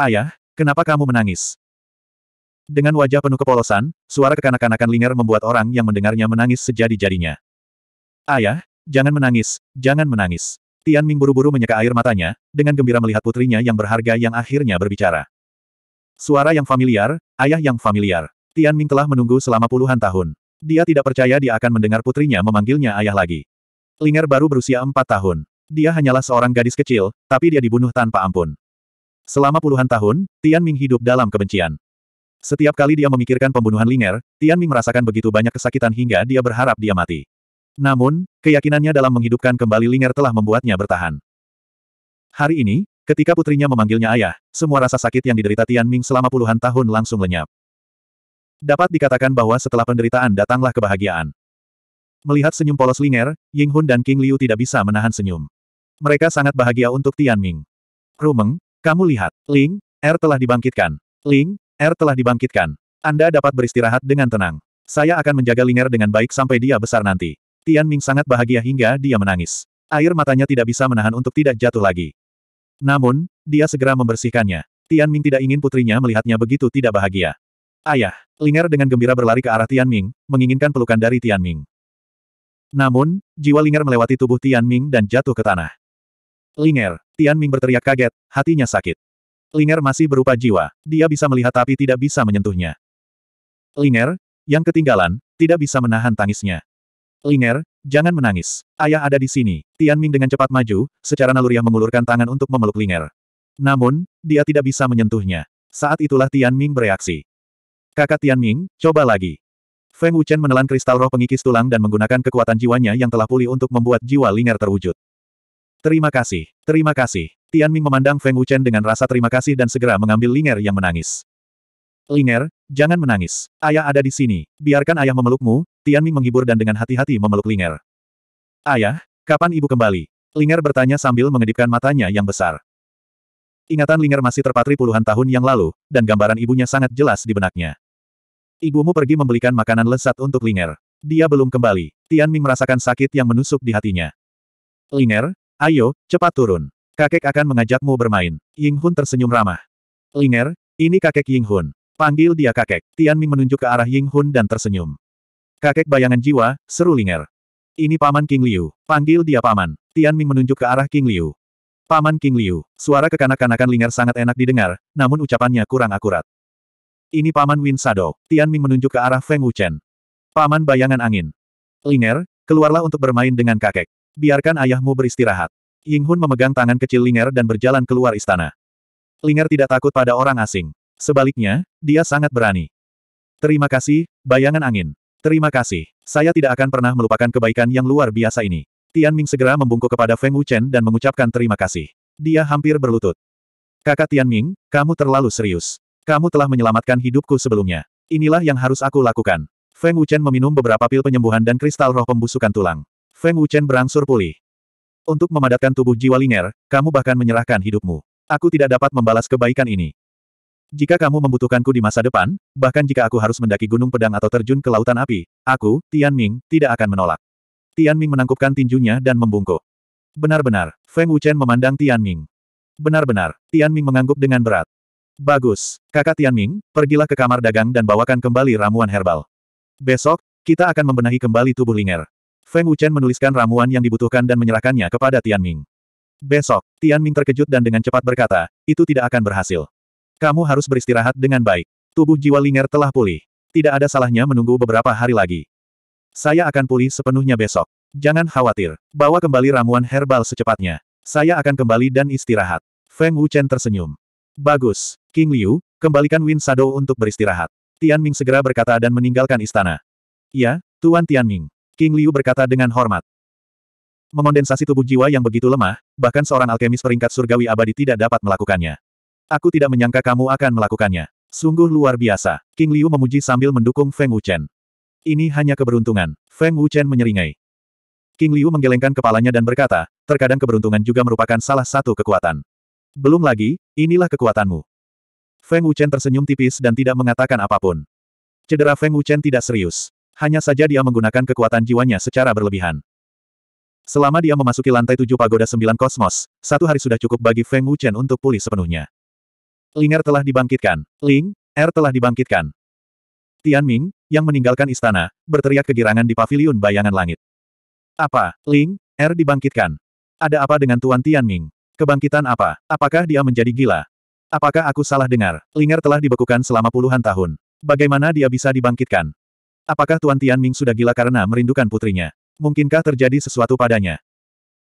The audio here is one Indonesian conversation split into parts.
Ayah, kenapa kamu menangis? Dengan wajah penuh kepolosan, suara kekanak-kanakan Linger membuat orang yang mendengarnya menangis sejadi-jadinya. Ayah, jangan menangis, jangan menangis. Tian Ming buru-buru menyeka air matanya, dengan gembira melihat putrinya yang berharga yang akhirnya berbicara. Suara yang familiar, ayah yang familiar. Tian Ming telah menunggu selama puluhan tahun. Dia tidak percaya dia akan mendengar putrinya memanggilnya ayah lagi. Linger baru berusia empat tahun. Dia hanyalah seorang gadis kecil, tapi dia dibunuh tanpa ampun. Selama puluhan tahun, Tian Ming hidup dalam kebencian. Setiap kali dia memikirkan pembunuhan Linger, Tian Ming merasakan begitu banyak kesakitan hingga dia berharap dia mati. Namun, keyakinannya dalam menghidupkan kembali Linger telah membuatnya bertahan. Hari ini, ketika putrinya memanggilnya ayah, semua rasa sakit yang diderita Tian Ming selama puluhan tahun langsung lenyap. Dapat dikatakan bahwa setelah penderitaan datanglah kebahagiaan. Melihat senyum polos Linger, Ying Hun dan King Liu tidak bisa menahan senyum. Mereka sangat bahagia untuk Tian Ming. Rumeng, kamu lihat, Ling, R er telah dibangkitkan. Ling, R er telah dibangkitkan. Anda dapat beristirahat dengan tenang. Saya akan menjaga Ling Linger dengan baik sampai dia besar nanti. Tian Ming sangat bahagia hingga dia menangis. Air matanya tidak bisa menahan untuk tidak jatuh lagi. Namun, dia segera membersihkannya. Tian Ming tidak ingin putrinya melihatnya begitu tidak bahagia. Ayah, Ling Linger dengan gembira berlari ke arah Tian Ming, menginginkan pelukan dari Tian Ming. Namun, jiwa Ling Linger melewati tubuh Tian Ming dan jatuh ke tanah. Linger, Tian Ming berteriak kaget, hatinya sakit. Linger masih berupa jiwa, dia bisa melihat tapi tidak bisa menyentuhnya. Linger, yang ketinggalan, tidak bisa menahan tangisnya. Linger, jangan menangis. Ayah ada di sini. Tian Ming dengan cepat maju, secara naluriah mengulurkan tangan untuk memeluk Linger. Namun, dia tidak bisa menyentuhnya. Saat itulah Tian Ming bereaksi. Kakak Tian Ming, coba lagi. Feng Wuchen menelan kristal roh pengikis tulang dan menggunakan kekuatan jiwanya yang telah pulih untuk membuat jiwa Linger terwujud. Terima kasih, terima kasih. Tian Ming memandang Feng Wuchen dengan rasa terima kasih dan segera mengambil Linger yang menangis. Linger, jangan menangis. Ayah ada di sini. Biarkan ayah memelukmu, Tian Ming menghibur dan dengan hati-hati memeluk Linger. Ayah, kapan ibu kembali? Linger bertanya sambil mengedipkan matanya yang besar. Ingatan Linger masih terpatri puluhan tahun yang lalu, dan gambaran ibunya sangat jelas di benaknya. Ibumu pergi membelikan makanan lezat untuk Linger. Dia belum kembali. Tian Ming merasakan sakit yang menusuk di hatinya. Linger, Ayo, cepat turun. Kakek akan mengajakmu bermain. Ying Hun tersenyum ramah. Linger, ini kakek Ying Hun. Panggil dia kakek. Tian Ming menunjuk ke arah Ying Hun dan tersenyum. Kakek bayangan jiwa, seru Linger. Ini paman King Liu. Panggil dia paman. Tian Ming menunjuk ke arah King Liu. Paman King Liu. Suara kekanak-kanakan Linger sangat enak didengar, namun ucapannya kurang akurat. Ini paman Win Sado. Tian Ming menunjuk ke arah Feng Wuchen. Paman bayangan angin. Linger, keluarlah untuk bermain dengan kakek. Biarkan ayahmu beristirahat. Ying Hun memegang tangan kecil Linger dan berjalan keluar istana. Linger tidak takut pada orang asing. Sebaliknya, dia sangat berani. Terima kasih, bayangan angin. Terima kasih. Saya tidak akan pernah melupakan kebaikan yang luar biasa ini. Tian Ming segera membungkuk kepada Feng Wuchen dan mengucapkan terima kasih. Dia hampir berlutut. Kakak Tian Ming, kamu terlalu serius. Kamu telah menyelamatkan hidupku sebelumnya. Inilah yang harus aku lakukan. Feng Wuchen meminum beberapa pil penyembuhan dan kristal roh pembusukan tulang. Feng Wuchen berangsur pulih. Untuk memadatkan tubuh jiwa Linger, kamu bahkan menyerahkan hidupmu. Aku tidak dapat membalas kebaikan ini. Jika kamu membutuhkanku di masa depan, bahkan jika aku harus mendaki gunung pedang atau terjun ke lautan api, aku, Tian Ming, tidak akan menolak. Tian Ming menangkupkan tinjunya dan membungkuk. Benar-benar, Feng Wuchen memandang Tian Ming. Benar-benar, Tian Ming mengangguk dengan berat. Bagus, kakak Tian Ming, pergilah ke kamar dagang dan bawakan kembali ramuan herbal. Besok, kita akan membenahi kembali tubuh Linger. Feng Wuchen menuliskan ramuan yang dibutuhkan dan menyerahkannya kepada Tian Ming. Besok, Tian Ming terkejut dan dengan cepat berkata, itu tidak akan berhasil. Kamu harus beristirahat dengan baik. Tubuh jiwa Linger telah pulih. Tidak ada salahnya menunggu beberapa hari lagi. Saya akan pulih sepenuhnya besok. Jangan khawatir. Bawa kembali ramuan herbal secepatnya. Saya akan kembali dan istirahat. Feng Wuchen tersenyum. Bagus, King Liu, kembalikan Win Shadow untuk beristirahat. Tian Ming segera berkata dan meninggalkan istana. Ya, Tuan Tian Ming. King Liu berkata dengan hormat. Mengondensasi tubuh jiwa yang begitu lemah, bahkan seorang alkemis peringkat surgawi abadi tidak dapat melakukannya. Aku tidak menyangka kamu akan melakukannya. Sungguh luar biasa. King Liu memuji sambil mendukung Feng Wuchen. Ini hanya keberuntungan. Feng Wuchen menyeringai. King Liu menggelengkan kepalanya dan berkata, terkadang keberuntungan juga merupakan salah satu kekuatan. Belum lagi, inilah kekuatanmu. Feng Wuchen tersenyum tipis dan tidak mengatakan apapun. Cedera Feng Wuchen tidak serius hanya saja dia menggunakan kekuatan jiwanya secara berlebihan. Selama dia memasuki lantai tujuh pagoda sembilan kosmos, satu hari sudah cukup bagi Feng Wuchen untuk pulih sepenuhnya. Linger telah dibangkitkan. Ling, Er telah dibangkitkan. Tian Ming, yang meninggalkan istana, berteriak kegirangan di pavilion bayangan langit. Apa, Ling, Er dibangkitkan? Ada apa dengan Tuan Tian Ming? Kebangkitan apa? Apakah dia menjadi gila? Apakah aku salah dengar? Linger telah dibekukan selama puluhan tahun. Bagaimana dia bisa dibangkitkan? Apakah Tuan Tianming sudah gila karena merindukan putrinya? Mungkinkah terjadi sesuatu padanya?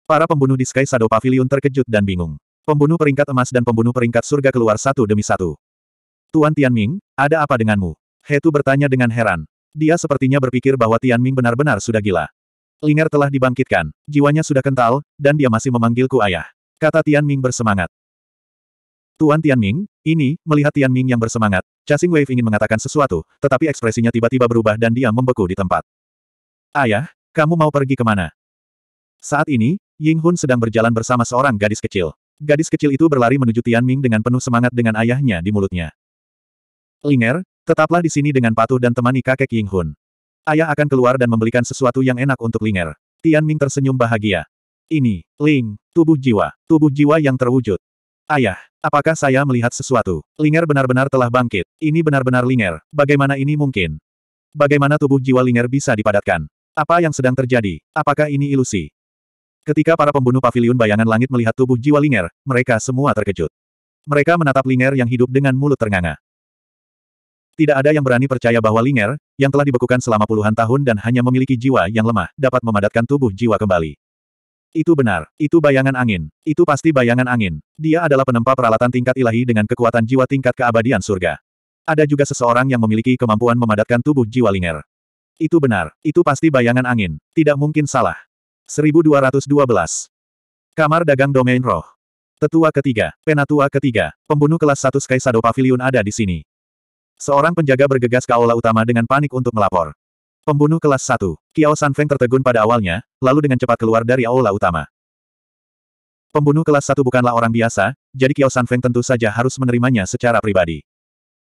Para pembunuh di Sky Shadow Pavilion terkejut dan bingung. Pembunuh peringkat emas dan pembunuh peringkat surga keluar satu demi satu. Tuan Tianming, ada apa denganmu? Hetu bertanya dengan heran. Dia sepertinya berpikir bahwa Tianming benar-benar sudah gila. Linger telah dibangkitkan, jiwanya sudah kental, dan dia masih memanggilku ayah. Kata Tianming bersemangat. Tuan Tianming, ini, melihat Tianming yang bersemangat, Chasing Wave ingin mengatakan sesuatu, tetapi ekspresinya tiba-tiba berubah dan dia membeku di tempat. Ayah, kamu mau pergi kemana? Saat ini, Ying Hun sedang berjalan bersama seorang gadis kecil. Gadis kecil itu berlari menuju Tian Ming dengan penuh semangat dengan ayahnya di mulutnya. Linger, tetaplah di sini dengan patuh dan temani kakek Ying Hun. Ayah akan keluar dan membelikan sesuatu yang enak untuk Linger. Tian Ming tersenyum bahagia. Ini, Ling, tubuh jiwa, tubuh jiwa yang terwujud. Ayah, apakah saya melihat sesuatu? Linger benar-benar telah bangkit. Ini benar-benar Linger. Bagaimana ini mungkin? Bagaimana tubuh jiwa Linger bisa dipadatkan? Apa yang sedang terjadi? Apakah ini ilusi? Ketika para pembunuh pavilion bayangan langit melihat tubuh jiwa Linger, mereka semua terkejut. Mereka menatap Linger yang hidup dengan mulut ternganga. Tidak ada yang berani percaya bahwa Linger, yang telah dibekukan selama puluhan tahun dan hanya memiliki jiwa yang lemah, dapat memadatkan tubuh jiwa kembali. Itu benar, itu bayangan angin, itu pasti bayangan angin. Dia adalah penempa peralatan tingkat ilahi dengan kekuatan jiwa tingkat keabadian surga. Ada juga seseorang yang memiliki kemampuan memadatkan tubuh jiwa linger. Itu benar, itu pasti bayangan angin, tidak mungkin salah. 1212 Kamar Dagang Domain Roh Tetua ketiga, Penatua ketiga, pembunuh kelas satu Sky Shadow Pavilion ada di sini. Seorang penjaga bergegas ke aula utama dengan panik untuk melapor. Pembunuh kelas 1. Kiao San Feng tertegun pada awalnya, lalu dengan cepat keluar dari aula utama. Pembunuh kelas 1 bukanlah orang biasa, jadi Kiao San Feng tentu saja harus menerimanya secara pribadi.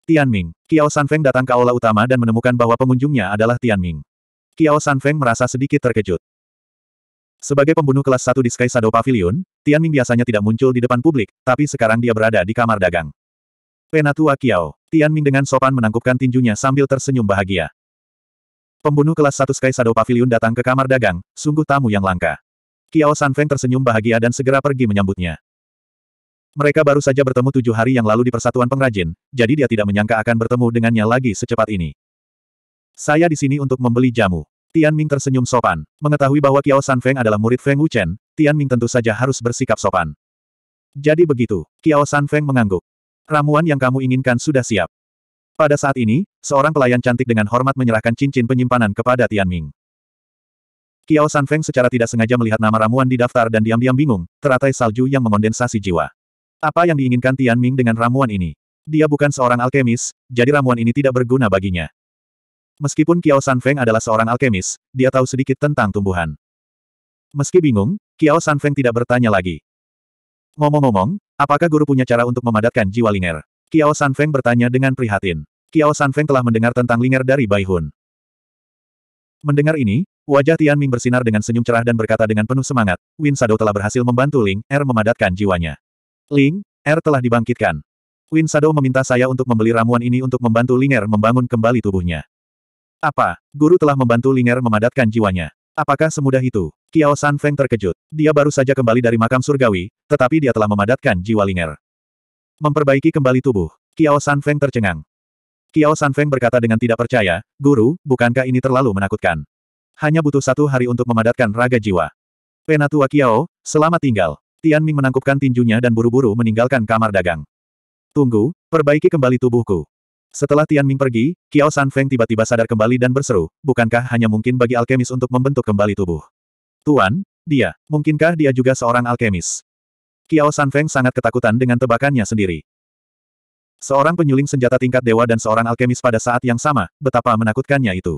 Tian Ming, Kiao San Feng datang ke aula utama dan menemukan bahwa pengunjungnya adalah Tian Ming. Kiao San Feng merasa sedikit terkejut. Sebagai pembunuh kelas 1 di Sky Shadow Pavilion, Tian Ming biasanya tidak muncul di depan publik, tapi sekarang dia berada di kamar dagang. Penatua Kiao. Tian Ming dengan sopan menangkupkan tinjunya sambil tersenyum bahagia. Pembunuh kelas satu Sky Shadow Pavilion datang ke kamar dagang, sungguh tamu yang langka. Kiao Sanfeng tersenyum bahagia dan segera pergi menyambutnya. Mereka baru saja bertemu tujuh hari yang lalu di Persatuan Pengrajin, jadi dia tidak menyangka akan bertemu dengannya lagi secepat ini. Saya di sini untuk membeli jamu. Tian Ming tersenyum sopan. Mengetahui bahwa Kiao Sanfeng adalah murid Feng Wuchen, Tian Ming tentu saja harus bersikap sopan. Jadi begitu, Kiao Sanfeng mengangguk. Ramuan yang kamu inginkan sudah siap. Pada saat ini, seorang pelayan cantik dengan hormat menyerahkan cincin penyimpanan kepada Tian Ming. Kiao Sanfeng secara tidak sengaja melihat nama ramuan di daftar dan diam-diam bingung, teratai salju yang mengondensasi jiwa. Apa yang diinginkan Tian Ming dengan ramuan ini? Dia bukan seorang alkemis, jadi ramuan ini tidak berguna baginya. Meskipun Kiao Sanfeng adalah seorang alkemis, dia tahu sedikit tentang tumbuhan. Meski bingung, Kiao Sanfeng tidak bertanya lagi. Ngomong-ngomong, apakah guru punya cara untuk memadatkan jiwa Linger? Kiao Feng bertanya dengan prihatin. Kiao Feng telah mendengar tentang Linger dari Bai Hun. Mendengar ini, wajah Tian Ming bersinar dengan senyum cerah dan berkata dengan penuh semangat, Win Sado telah berhasil membantu Ling Er memadatkan jiwanya. Ling Er telah dibangkitkan. Win Sado meminta saya untuk membeli ramuan ini untuk membantu Ling Er membangun kembali tubuhnya. Apa? Guru telah membantu Ling Er memadatkan jiwanya. Apakah semudah itu? Kiao San Feng terkejut. Dia baru saja kembali dari makam surgawi, tetapi dia telah memadatkan jiwa Linger. Memperbaiki kembali tubuh. Kiao San Feng tercengang. Kiao San Feng berkata dengan tidak percaya, Guru, bukankah ini terlalu menakutkan? Hanya butuh satu hari untuk memadatkan raga jiwa. Penatua Kiao, selamat tinggal. Tian Ming menangkupkan tinjunya dan buru-buru meninggalkan kamar dagang. Tunggu, perbaiki kembali tubuhku. Setelah Tian Ming pergi, Kiao San Feng tiba-tiba sadar kembali dan berseru, bukankah hanya mungkin bagi alkemis untuk membentuk kembali tubuh? Tuan, dia, mungkinkah dia juga seorang alkemis? Kiao Sanfeng sangat ketakutan dengan tebakannya sendiri. Seorang penyuling senjata tingkat dewa dan seorang alkemis pada saat yang sama, betapa menakutkannya itu.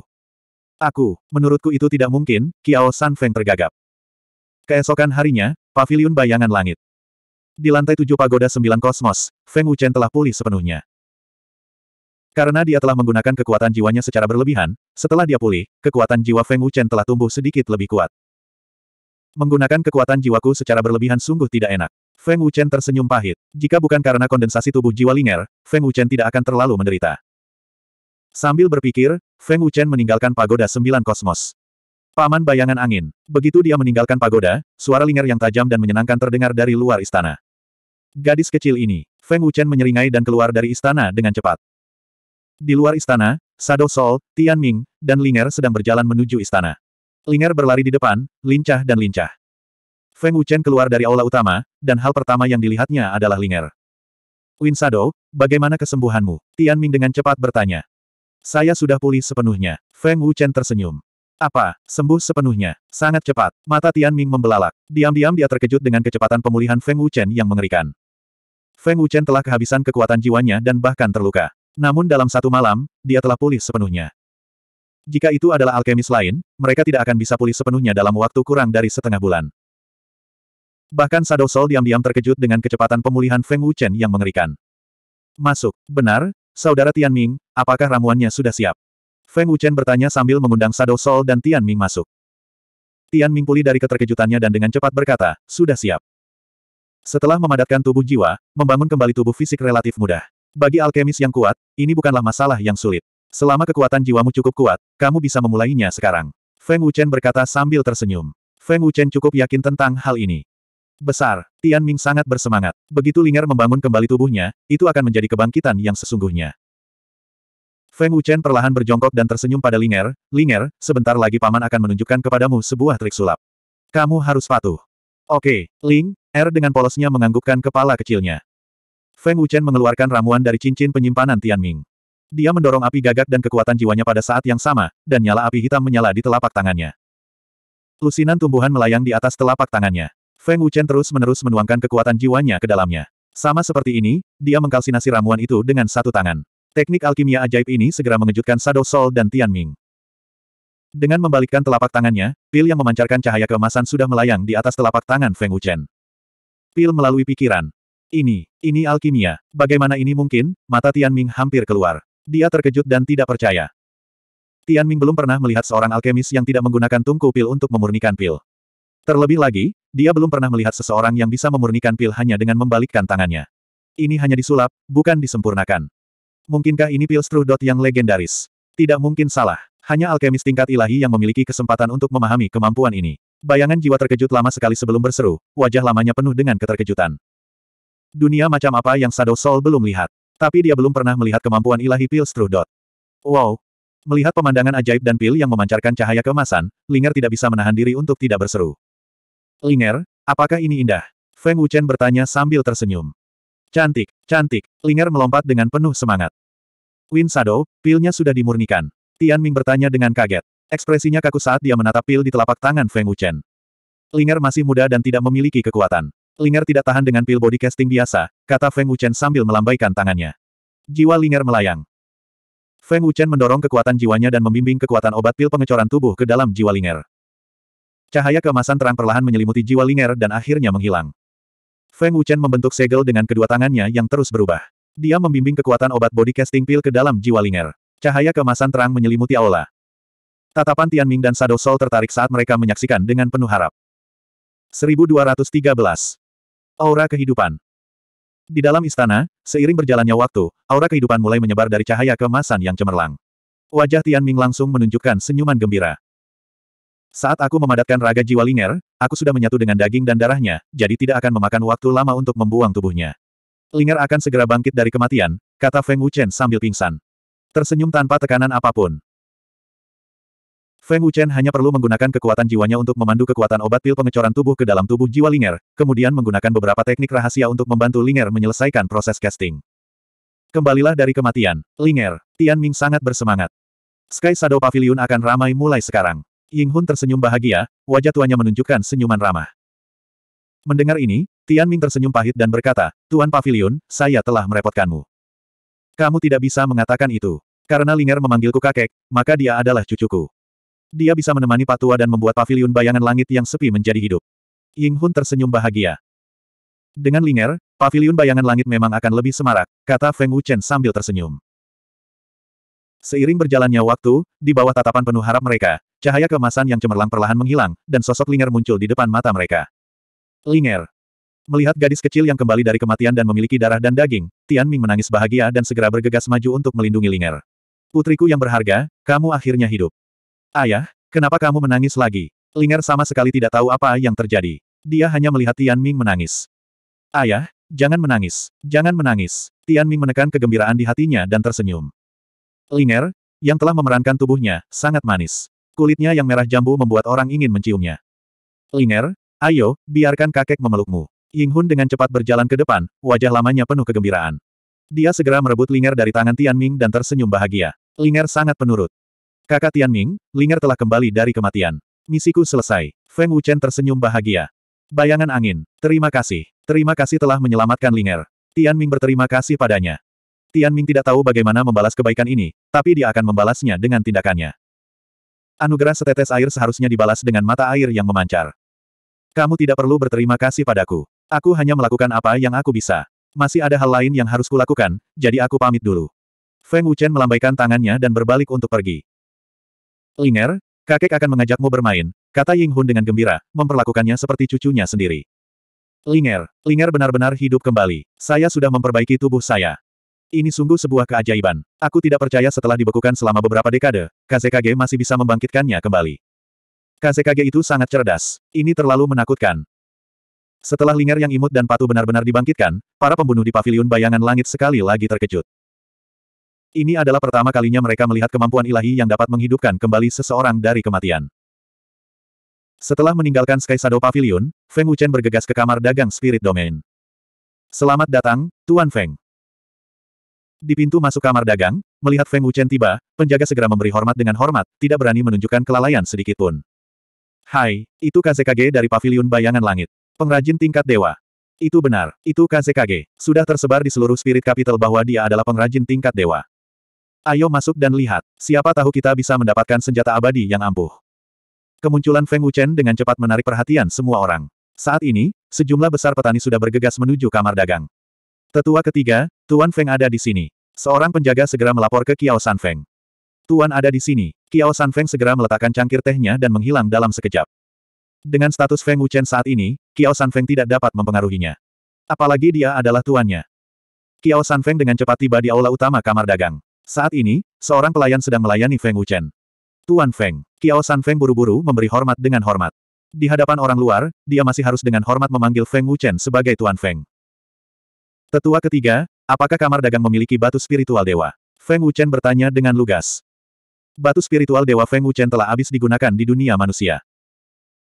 Aku, menurutku itu tidak mungkin, Kiao Sanfeng tergagap. Keesokan harinya, pavilion bayangan langit. Di lantai tujuh pagoda sembilan kosmos, Feng Wuchen telah pulih sepenuhnya. Karena dia telah menggunakan kekuatan jiwanya secara berlebihan, setelah dia pulih, kekuatan jiwa Feng Wuchen telah tumbuh sedikit lebih kuat. Menggunakan kekuatan jiwaku secara berlebihan sungguh tidak enak. Feng Wuchen tersenyum pahit. Jika bukan karena kondensasi tubuh jiwa Linger, Feng Wuchen tidak akan terlalu menderita. Sambil berpikir, Feng Wuchen meninggalkan pagoda sembilan kosmos. Paman bayangan angin. Begitu dia meninggalkan pagoda, suara Linger yang tajam dan menyenangkan terdengar dari luar istana. Gadis kecil ini, Feng Wuchen menyeringai dan keluar dari istana dengan cepat. Di luar istana, Sado Sol, Tian Ming, dan Linger sedang berjalan menuju istana. Linger berlari di depan, lincah dan lincah. Feng Wuchen keluar dari aula utama, dan hal pertama yang dilihatnya adalah Linger. Win Sado, bagaimana kesembuhanmu? Tian Ming dengan cepat bertanya. Saya sudah pulih sepenuhnya. Feng Wuchen tersenyum. Apa? Sembuh sepenuhnya. Sangat cepat. Mata Tian Ming membelalak. Diam-diam dia terkejut dengan kecepatan pemulihan Feng Wuchen yang mengerikan. Feng Wuchen telah kehabisan kekuatan jiwanya dan bahkan terluka. Namun dalam satu malam, dia telah pulih sepenuhnya. Jika itu adalah alkemis lain, mereka tidak akan bisa pulih sepenuhnya dalam waktu kurang dari setengah bulan. Bahkan Shadow Soul diam-diam terkejut dengan kecepatan pemulihan Feng Wuchen yang mengerikan. Masuk, benar, Saudara Tian Ming, apakah ramuannya sudah siap? Feng Wuchen bertanya sambil mengundang Shadow Soul dan Tian Ming masuk. Tian Ming pulih dari keterkejutannya dan dengan cepat berkata, sudah siap. Setelah memadatkan tubuh jiwa, membangun kembali tubuh fisik relatif mudah. Bagi alkemis yang kuat, ini bukanlah masalah yang sulit. Selama kekuatan jiwamu cukup kuat, kamu bisa memulainya sekarang. Feng Wuchen berkata sambil tersenyum. Feng Wuchen cukup yakin tentang hal ini. Besar, Tian Ming sangat bersemangat. Begitu Linger membangun kembali tubuhnya, itu akan menjadi kebangkitan yang sesungguhnya. Feng Wuchen perlahan berjongkok dan tersenyum pada Linger, Linger, sebentar lagi paman akan menunjukkan kepadamu sebuah trik sulap. Kamu harus patuh. Oke, Ling, Er dengan polosnya menganggukkan kepala kecilnya. Feng Wuchen mengeluarkan ramuan dari cincin penyimpanan Tian Ming. Dia mendorong api gagak dan kekuatan jiwanya pada saat yang sama, dan nyala api hitam menyala di telapak tangannya. Lusinan tumbuhan melayang di atas telapak tangannya. Feng Wuchen terus-menerus menuangkan kekuatan jiwanya ke dalamnya. Sama seperti ini, dia mengkalsinasi ramuan itu dengan satu tangan. Teknik alkimia ajaib ini segera mengejutkan Sado Sol dan Tian Ming. Dengan membalikkan telapak tangannya, pil yang memancarkan cahaya keemasan sudah melayang di atas telapak tangan Feng Wuchen. Pil melalui pikiran. Ini, ini alkimia. Bagaimana ini mungkin? Mata Tian Ming hampir keluar. Dia terkejut dan tidak percaya. Tian Ming belum pernah melihat seorang alkemis yang tidak menggunakan tungku pil untuk memurnikan pil. Terlebih lagi, dia belum pernah melihat seseorang yang bisa memurnikan pil hanya dengan membalikkan tangannya. Ini hanya disulap, bukan disempurnakan. Mungkinkah ini pil Strudot yang legendaris? Tidak mungkin salah. Hanya alkemis tingkat ilahi yang memiliki kesempatan untuk memahami kemampuan ini. Bayangan jiwa terkejut lama sekali sebelum berseru, wajah lamanya penuh dengan keterkejutan. Dunia macam apa yang Shadow Soul belum lihat? Tapi dia belum pernah melihat kemampuan ilahi pil Strudot. Wow! Melihat pemandangan ajaib dan pil yang memancarkan cahaya kemasan, Linger tidak bisa menahan diri untuk tidak berseru. Linger, apakah ini indah? Feng Wuchen bertanya sambil tersenyum. Cantik, cantik, Linger melompat dengan penuh semangat. Win Shadow, pilnya sudah dimurnikan. Tian Ming bertanya dengan kaget. Ekspresinya kaku saat dia menatap pil di telapak tangan Feng Wuchen. Linger masih muda dan tidak memiliki kekuatan. Linger tidak tahan dengan pil body casting biasa, kata Feng Wuchen sambil melambaikan tangannya. Jiwa Linger melayang. Feng Wuchen mendorong kekuatan jiwanya dan membimbing kekuatan obat pil pengecoran tubuh ke dalam jiwa Linger. Cahaya keemasan terang perlahan menyelimuti jiwa Linger dan akhirnya menghilang. Feng Wuchen membentuk segel dengan kedua tangannya yang terus berubah. Dia membimbing kekuatan obat body casting pil ke dalam jiwa Linger. Cahaya keemasan terang menyelimuti aula. Tatapan Tianming dan Sado Sol tertarik saat mereka menyaksikan dengan penuh harap. 1213 Aura kehidupan. Di dalam istana, seiring berjalannya waktu, aura kehidupan mulai menyebar dari cahaya kemasan yang cemerlang. Wajah Tian Ming langsung menunjukkan senyuman gembira. Saat aku memadatkan raga jiwa Linger, aku sudah menyatu dengan daging dan darahnya, jadi tidak akan memakan waktu lama untuk membuang tubuhnya. Linger akan segera bangkit dari kematian, kata Feng Wuchen sambil pingsan. Tersenyum tanpa tekanan apapun. Feng Wuchen hanya perlu menggunakan kekuatan jiwanya untuk memandu kekuatan obat pil pengecoran tubuh ke dalam tubuh jiwa Linger, kemudian menggunakan beberapa teknik rahasia untuk membantu Linger menyelesaikan proses casting. Kembalilah dari kematian, Linger. Tian Ming sangat bersemangat. Sky Shadow Pavilion akan ramai mulai sekarang. Ying Hun tersenyum bahagia, wajah tuanya menunjukkan senyuman ramah. Mendengar ini, Tian Ming tersenyum pahit dan berkata, Tuan Pavilion, saya telah merepotkanmu. Kamu tidak bisa mengatakan itu. Karena Linger memanggilku kakek, maka dia adalah cucuku. Dia bisa menemani Patua dan membuat paviliun bayangan langit yang sepi menjadi hidup. Ying Hun tersenyum bahagia. Dengan Linger, paviliun bayangan langit memang akan lebih semarak, kata Feng Wuchen sambil tersenyum. Seiring berjalannya waktu, di bawah tatapan penuh harap mereka, cahaya kemasan yang cemerlang perlahan menghilang, dan sosok Linger muncul di depan mata mereka. Linger. Melihat gadis kecil yang kembali dari kematian dan memiliki darah dan daging, Tian Ming menangis bahagia dan segera bergegas maju untuk melindungi Linger. Putriku yang berharga, kamu akhirnya hidup. Ayah, kenapa kamu menangis lagi? Linger sama sekali tidak tahu apa yang terjadi. Dia hanya melihat Tian Ming menangis. Ayah, jangan menangis, jangan menangis. Tian Ming menekan kegembiraan di hatinya dan tersenyum. Linger, yang telah memerankan tubuhnya, sangat manis. Kulitnya yang merah jambu membuat orang ingin menciumnya. Linger, ayo, biarkan kakek memelukmu. Ying Hun dengan cepat berjalan ke depan, wajah lamanya penuh kegembiraan. Dia segera merebut Linger dari tangan Tian Ming dan tersenyum bahagia. Linger sangat penurut. Kakak Tianming, Linger telah kembali dari kematian. Misiku selesai. Feng Wuchen tersenyum bahagia. Bayangan angin. Terima kasih. Terima kasih telah menyelamatkan Linger. Tianming berterima kasih padanya. Tianming tidak tahu bagaimana membalas kebaikan ini, tapi dia akan membalasnya dengan tindakannya. Anugerah setetes air seharusnya dibalas dengan mata air yang memancar. Kamu tidak perlu berterima kasih padaku. Aku hanya melakukan apa yang aku bisa. Masih ada hal lain yang harus kulakukan, jadi aku pamit dulu. Feng Wuchen melambaikan tangannya dan berbalik untuk pergi. Linger, kakek akan mengajakmu bermain, kata Ying Hun dengan gembira, memperlakukannya seperti cucunya sendiri. Linger, Linger benar-benar hidup kembali. Saya sudah memperbaiki tubuh saya. Ini sungguh sebuah keajaiban. Aku tidak percaya setelah dibekukan selama beberapa dekade, KZKG masih bisa membangkitkannya kembali. KZKG itu sangat cerdas. Ini terlalu menakutkan. Setelah Linger yang imut dan patuh benar-benar dibangkitkan, para pembunuh di paviliun bayangan langit sekali lagi terkejut. Ini adalah pertama kalinya mereka melihat kemampuan ilahi yang dapat menghidupkan kembali seseorang dari kematian. Setelah meninggalkan Sky Shadow Pavilion, Feng Wuchen bergegas ke kamar dagang Spirit Domain. Selamat datang, Tuan Feng. Di pintu masuk kamar dagang, melihat Feng Wuchen tiba, penjaga segera memberi hormat dengan hormat, tidak berani menunjukkan kelalaian sedikitpun. Hai, itu KZKG dari Pavilion Bayangan Langit. Pengrajin tingkat dewa. Itu benar, itu KZKG. Sudah tersebar di seluruh spirit capital bahwa dia adalah pengrajin tingkat dewa. Ayo masuk dan lihat, siapa tahu kita bisa mendapatkan senjata abadi yang ampuh. Kemunculan Feng Wuchen dengan cepat menarik perhatian semua orang. Saat ini, sejumlah besar petani sudah bergegas menuju kamar dagang. Tetua ketiga, Tuan Feng ada di sini. Seorang penjaga segera melapor ke Kiao San Feng. Tuan ada di sini. Kiao San Feng segera meletakkan cangkir tehnya dan menghilang dalam sekejap. Dengan status Feng Wuchen saat ini, Kiao San Feng tidak dapat mempengaruhinya. Apalagi dia adalah tuannya. Kiao San Feng dengan cepat tiba di aula utama kamar dagang. Saat ini, seorang pelayan sedang melayani Feng Wuchen. Tuan Feng, Kiao San Feng buru-buru memberi hormat dengan hormat. Di hadapan orang luar, dia masih harus dengan hormat memanggil Feng Wuchen sebagai Tuan Feng. Tetua ketiga, apakah kamar dagang memiliki batu spiritual dewa? Feng Wuchen bertanya dengan lugas. Batu spiritual dewa Feng Wuchen telah habis digunakan di dunia manusia.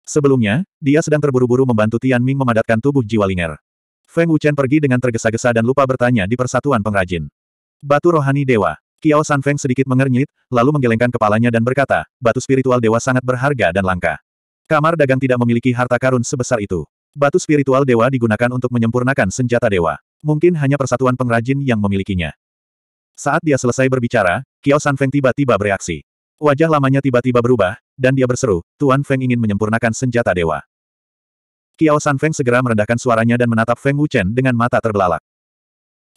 Sebelumnya, dia sedang terburu-buru membantu Tian Ming memadatkan tubuh jiwa Linger. Feng Wuchen pergi dengan tergesa-gesa dan lupa bertanya di persatuan pengrajin. Batu rohani dewa. Kiao Sanfeng sedikit mengernyit, lalu menggelengkan kepalanya dan berkata, batu spiritual dewa sangat berharga dan langka. Kamar dagang tidak memiliki harta karun sebesar itu. Batu spiritual dewa digunakan untuk menyempurnakan senjata dewa. Mungkin hanya persatuan pengrajin yang memilikinya. Saat dia selesai berbicara, Kiao Sanfeng tiba-tiba bereaksi. Wajah lamanya tiba-tiba berubah, dan dia berseru, Tuan Feng ingin menyempurnakan senjata dewa. Kiao Sanfeng segera merendahkan suaranya dan menatap Feng Wuchen dengan mata terbelalak.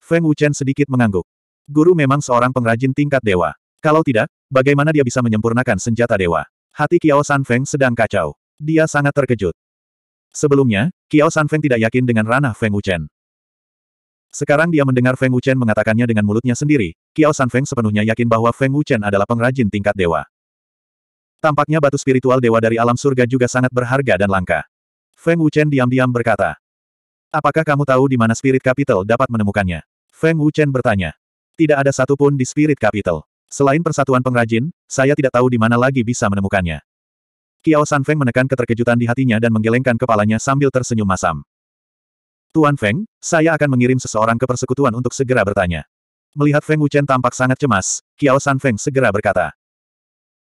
Feng Wuchen sedikit mengangguk. Guru memang seorang pengrajin tingkat dewa. Kalau tidak, bagaimana dia bisa menyempurnakan senjata dewa? Hati Kiao San Feng sedang kacau. Dia sangat terkejut. Sebelumnya, Kiao San Feng tidak yakin dengan ranah Feng Wuchen. Sekarang dia mendengar Feng Wuchen mengatakannya dengan mulutnya sendiri, Kiao San Feng sepenuhnya yakin bahwa Feng Wuchen adalah pengrajin tingkat dewa. Tampaknya batu spiritual dewa dari alam surga juga sangat berharga dan langka. Feng Wuchen diam-diam berkata, Apakah kamu tahu di mana spirit capital dapat menemukannya? Feng Wuchen bertanya. Tidak ada satupun di Spirit Capital. Selain persatuan pengrajin, saya tidak tahu di mana lagi bisa menemukannya. Kiao San Feng menekan keterkejutan di hatinya dan menggelengkan kepalanya sambil tersenyum masam. Tuan Feng, saya akan mengirim seseorang ke persekutuan untuk segera bertanya. Melihat Feng Wuchen tampak sangat cemas, Kiao San Feng segera berkata.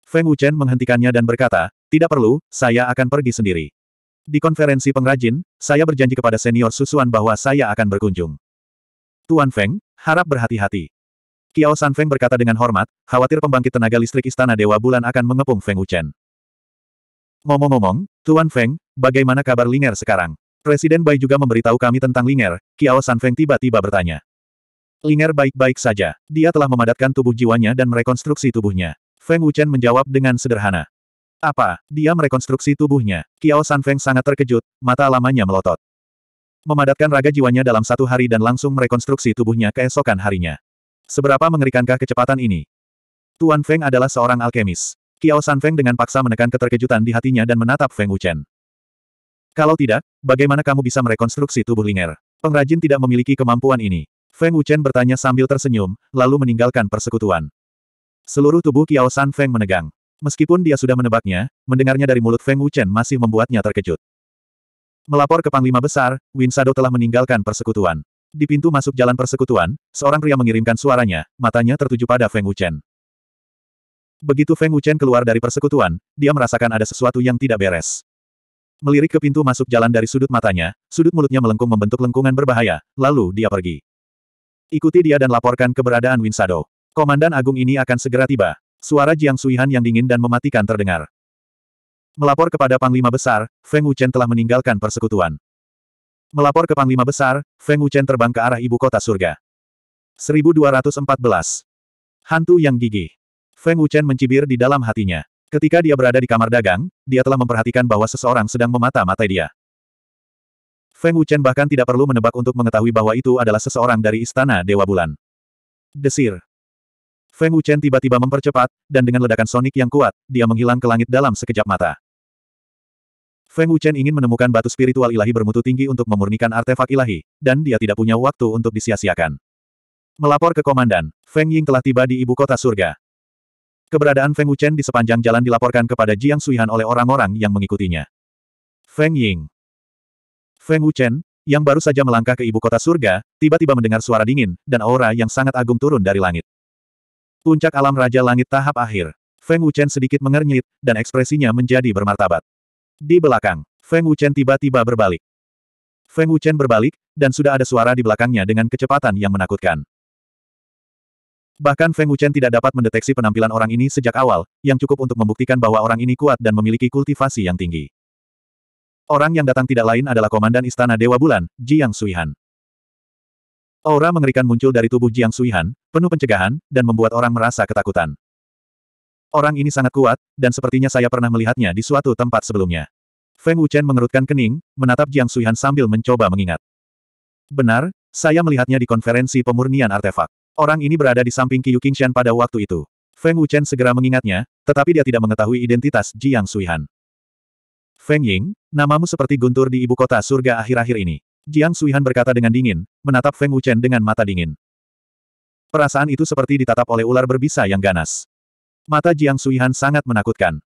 Feng Wuchen menghentikannya dan berkata, tidak perlu, saya akan pergi sendiri. Di konferensi pengrajin, saya berjanji kepada senior susuan bahwa saya akan berkunjung. Tuan Feng, Harap berhati-hati. Kiao Feng berkata dengan hormat, khawatir pembangkit tenaga listrik Istana Dewa Bulan akan mengepung Feng Wuchen. Ngomong-ngomong, Tuan Feng, bagaimana kabar Linger sekarang? Presiden Bai juga memberitahu kami tentang Linger, Kiao Feng tiba-tiba bertanya. Linger baik-baik saja, dia telah memadatkan tubuh jiwanya dan merekonstruksi tubuhnya. Feng Wuchen menjawab dengan sederhana. Apa, dia merekonstruksi tubuhnya? Kiao Feng sangat terkejut, mata lamanya melotot. Memadatkan raga jiwanya dalam satu hari dan langsung merekonstruksi tubuhnya keesokan harinya. Seberapa mengerikankah kecepatan ini? Tuan Feng adalah seorang alkemis. Kiao San Feng dengan paksa menekan keterkejutan di hatinya dan menatap Feng Wuchen. Kalau tidak, bagaimana kamu bisa merekonstruksi tubuh Linger? Pengrajin tidak memiliki kemampuan ini. Feng Wuchen bertanya sambil tersenyum, lalu meninggalkan persekutuan. Seluruh tubuh Kiao San Feng menegang. Meskipun dia sudah menebaknya, mendengarnya dari mulut Feng Wuchen masih membuatnya terkejut. Melapor ke Panglima Besar, Winsado telah meninggalkan persekutuan. Di pintu masuk jalan persekutuan, seorang pria mengirimkan suaranya, matanya tertuju pada Feng Wuchen. Begitu Feng Wuchen keluar dari persekutuan, dia merasakan ada sesuatu yang tidak beres. Melirik ke pintu masuk jalan dari sudut matanya, sudut mulutnya melengkung membentuk lengkungan berbahaya, lalu dia pergi. Ikuti dia dan laporkan keberadaan Winsado. Komandan Agung ini akan segera tiba. Suara Jiang Suihan yang dingin dan mematikan terdengar. Melapor kepada Panglima Besar, Feng Wuchen telah meninggalkan persekutuan. Melapor ke Panglima Besar, Feng Wuchen terbang ke arah ibu kota surga. 1214. Hantu yang gigih. Feng Wuchen mencibir di dalam hatinya. Ketika dia berada di kamar dagang, dia telah memperhatikan bahwa seseorang sedang memata-matai dia. Feng Wuchen bahkan tidak perlu menebak untuk mengetahui bahwa itu adalah seseorang dari Istana Dewa Bulan. Desir. Feng Wuchen tiba-tiba mempercepat, dan dengan ledakan sonik yang kuat, dia menghilang ke langit dalam sekejap mata. Feng Wuchen ingin menemukan batu spiritual ilahi bermutu tinggi untuk memurnikan artefak ilahi, dan dia tidak punya waktu untuk disia-siakan. Melapor ke komandan, Feng Ying telah tiba di ibu kota surga. Keberadaan Feng Wuchen di sepanjang jalan dilaporkan kepada Jiang Suihan oleh orang-orang yang mengikutinya. Feng Ying Feng Wuchen, yang baru saja melangkah ke ibu kota surga, tiba-tiba mendengar suara dingin, dan aura yang sangat agung turun dari langit. Puncak alam Raja Langit tahap akhir. Feng Wuchen sedikit mengernyit, dan ekspresinya menjadi bermartabat. Di belakang, Feng Wuchen tiba-tiba berbalik. Feng Wuchen berbalik, dan sudah ada suara di belakangnya dengan kecepatan yang menakutkan. Bahkan Feng Wuchen tidak dapat mendeteksi penampilan orang ini sejak awal, yang cukup untuk membuktikan bahwa orang ini kuat dan memiliki kultivasi yang tinggi. Orang yang datang tidak lain adalah Komandan Istana Dewa Bulan, Jiang Suihan. Aura mengerikan muncul dari tubuh Jiang Suihan, penuh pencegahan, dan membuat orang merasa ketakutan. Orang ini sangat kuat, dan sepertinya saya pernah melihatnya di suatu tempat sebelumnya. Feng Wuchen mengerutkan kening, menatap Jiang Suihan sambil mencoba mengingat. Benar, saya melihatnya di konferensi pemurnian artefak. Orang ini berada di samping Qiu Qingshan pada waktu itu. Feng Wuchen segera mengingatnya, tetapi dia tidak mengetahui identitas Jiang Suihan. Feng Ying, namamu seperti guntur di ibu kota surga akhir-akhir ini. Jiang Suihan berkata dengan dingin, menatap Feng Wuchen dengan mata dingin. Perasaan itu seperti ditatap oleh ular berbisa yang ganas. Mata Jiang Suihan sangat menakutkan.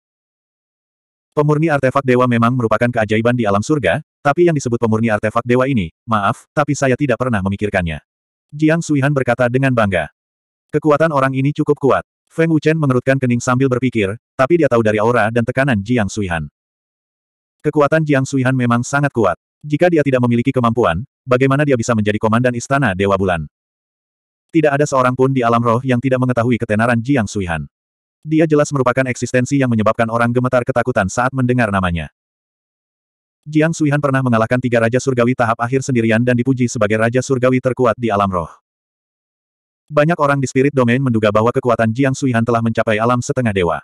Pemurni artefak dewa memang merupakan keajaiban di alam surga, tapi yang disebut pemurni artefak dewa ini, maaf, tapi saya tidak pernah memikirkannya. Jiang Suihan berkata dengan bangga. Kekuatan orang ini cukup kuat. Feng Wuchen mengerutkan kening sambil berpikir, tapi dia tahu dari aura dan tekanan Jiang Suihan. Kekuatan Jiang Suihan memang sangat kuat. Jika dia tidak memiliki kemampuan, bagaimana dia bisa menjadi komandan istana Dewa Bulan? Tidak ada seorang pun di alam roh yang tidak mengetahui ketenaran Jiang Suihan. Dia jelas merupakan eksistensi yang menyebabkan orang gemetar ketakutan saat mendengar namanya. Jiang Suihan pernah mengalahkan tiga Raja Surgawi tahap akhir sendirian dan dipuji sebagai Raja Surgawi terkuat di alam roh. Banyak orang di spirit domain menduga bahwa kekuatan Jiang Suihan telah mencapai alam setengah dewa.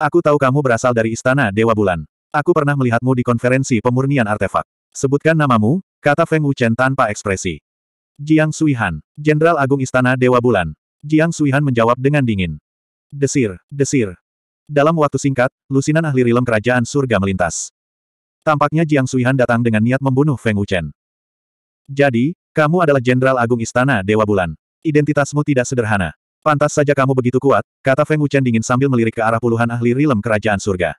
Aku tahu kamu berasal dari Istana Dewa Bulan. Aku pernah melihatmu di konferensi pemurnian artefak. Sebutkan namamu, kata Feng Wuchen tanpa ekspresi. Jiang Suihan, Jenderal Agung Istana Dewa Bulan. Jiang Suihan menjawab dengan dingin. Desir, desir. Dalam waktu singkat, lusinan ahli rilem kerajaan surga melintas. Tampaknya Jiang Suihan datang dengan niat membunuh Feng Wuchen. Jadi, kamu adalah Jenderal Agung Istana Dewa Bulan. Identitasmu tidak sederhana. Pantas saja kamu begitu kuat, kata Feng Wuchen dingin sambil melirik ke arah puluhan ahli rilem kerajaan surga.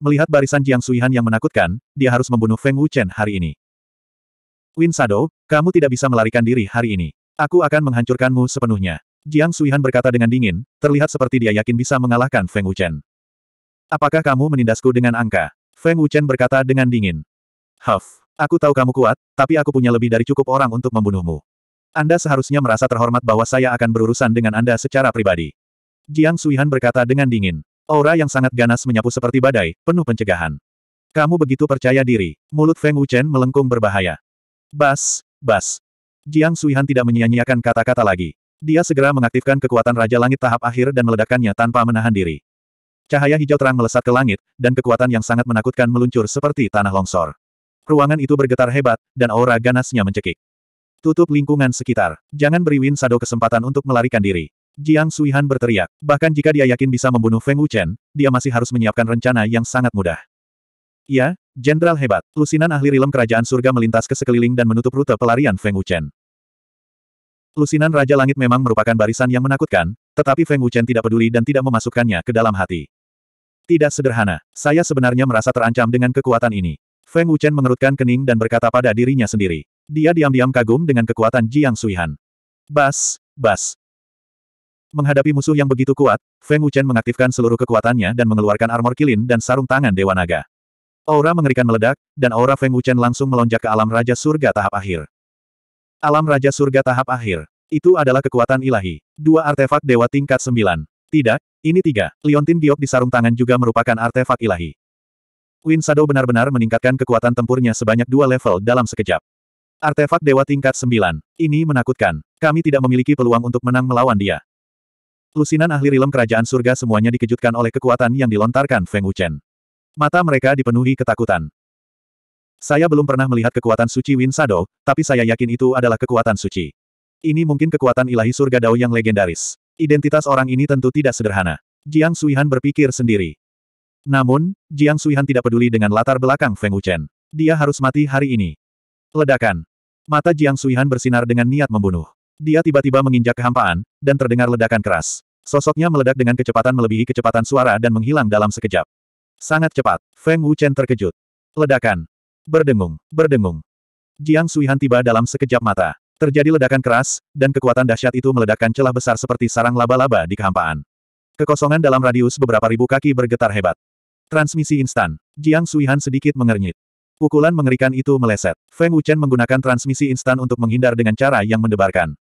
Melihat barisan Jiang Suihan yang menakutkan, dia harus membunuh Feng Wuchen hari ini. Win Sado, kamu tidak bisa melarikan diri hari ini. Aku akan menghancurkanmu sepenuhnya. Jiang Suihan berkata dengan dingin, terlihat seperti dia yakin bisa mengalahkan Feng Wuchen. Apakah kamu menindasku dengan angka? Feng Wuchen berkata dengan dingin. Huff, aku tahu kamu kuat, tapi aku punya lebih dari cukup orang untuk membunuhmu. Anda seharusnya merasa terhormat bahwa saya akan berurusan dengan Anda secara pribadi. Jiang Suihan berkata dengan dingin. Aura yang sangat ganas menyapu seperti badai, penuh pencegahan. Kamu begitu percaya diri. Mulut Feng Wuchen melengkung berbahaya. Bas, bas. Jiang Suihan tidak menyia-nyiakan kata-kata lagi. Dia segera mengaktifkan kekuatan Raja Langit tahap akhir dan meledakkannya tanpa menahan diri. Cahaya hijau terang melesat ke langit, dan kekuatan yang sangat menakutkan meluncur seperti tanah longsor. Ruangan itu bergetar hebat, dan aura ganasnya mencekik. Tutup lingkungan sekitar. Jangan beri Win Sado kesempatan untuk melarikan diri. Jiang Suihan berteriak. Bahkan jika dia yakin bisa membunuh Feng Wuchen, dia masih harus menyiapkan rencana yang sangat mudah. Ya, jenderal hebat. Lusinan ahli rilem kerajaan surga melintas ke sekeliling dan menutup rute pelarian Feng Wuchen. Lusinan Raja Langit memang merupakan barisan yang menakutkan, tetapi Feng Wuchen tidak peduli dan tidak memasukkannya ke dalam hati. Tidak sederhana, saya sebenarnya merasa terancam dengan kekuatan ini. Feng Wuchen mengerutkan kening dan berkata pada dirinya sendiri. Dia diam-diam kagum dengan kekuatan Jiang Suihan. Bas, bas, Menghadapi musuh yang begitu kuat, Feng Wuchen mengaktifkan seluruh kekuatannya dan mengeluarkan armor kilin dan sarung tangan Dewa Naga. Aura mengerikan meledak, dan aura Feng Wuchen langsung melonjak ke alam Raja Surga tahap akhir. Alam Raja Surga tahap akhir. Itu adalah kekuatan ilahi. Dua artefak Dewa tingkat sembilan. Tidak, ini tiga. Liontin Giok di sarung tangan juga merupakan artefak ilahi. Win Shadow benar-benar meningkatkan kekuatan tempurnya sebanyak dua level dalam sekejap. Artefak Dewa tingkat sembilan. Ini menakutkan. Kami tidak memiliki peluang untuk menang melawan dia. Lusinan ahli rilem kerajaan surga semuanya dikejutkan oleh kekuatan yang dilontarkan Feng Wuchen. Mata mereka dipenuhi ketakutan. Saya belum pernah melihat kekuatan suci Win Sado, tapi saya yakin itu adalah kekuatan suci. Ini mungkin kekuatan ilahi surga Dao yang legendaris. Identitas orang ini tentu tidak sederhana. Jiang Suihan berpikir sendiri. Namun, Jiang Suihan tidak peduli dengan latar belakang Feng Wuchen. Dia harus mati hari ini. Ledakan. Mata Jiang Suihan bersinar dengan niat membunuh. Dia tiba-tiba menginjak kehampaan, dan terdengar ledakan keras. Sosoknya meledak dengan kecepatan melebihi kecepatan suara dan menghilang dalam sekejap. Sangat cepat, Feng Wuchen terkejut. Ledakan. Berdengung, berdengung. Jiang Suihan tiba dalam sekejap mata. Terjadi ledakan keras, dan kekuatan dahsyat itu meledakkan celah besar seperti sarang laba-laba di kehampaan. Kekosongan dalam radius beberapa ribu kaki bergetar hebat. Transmisi instan. Jiang Suihan sedikit mengernyit. Pukulan mengerikan itu meleset. Feng Wuchen menggunakan transmisi instan untuk menghindar dengan cara yang mendebarkan.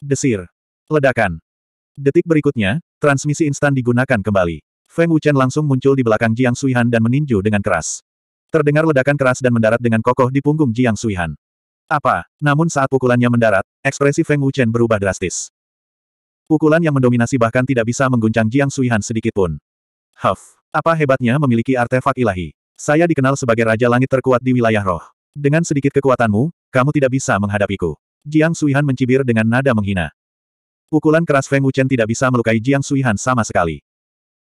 Desir. Ledakan. Detik berikutnya, transmisi instan digunakan kembali. Feng Wuchen langsung muncul di belakang Jiang Suihan dan meninju dengan keras. Terdengar ledakan keras dan mendarat dengan kokoh di punggung Jiang Suihan. Apa? Namun saat pukulannya mendarat, ekspresi Feng Wuchen berubah drastis. Pukulan yang mendominasi bahkan tidak bisa mengguncang Jiang Suihan sedikitpun. Huff! Apa hebatnya memiliki artefak ilahi? Saya dikenal sebagai Raja Langit terkuat di wilayah roh. Dengan sedikit kekuatanmu, kamu tidak bisa menghadapiku. Jiang Suihan mencibir dengan nada menghina. Pukulan keras Feng Wuchen tidak bisa melukai Jiang Suihan sama sekali.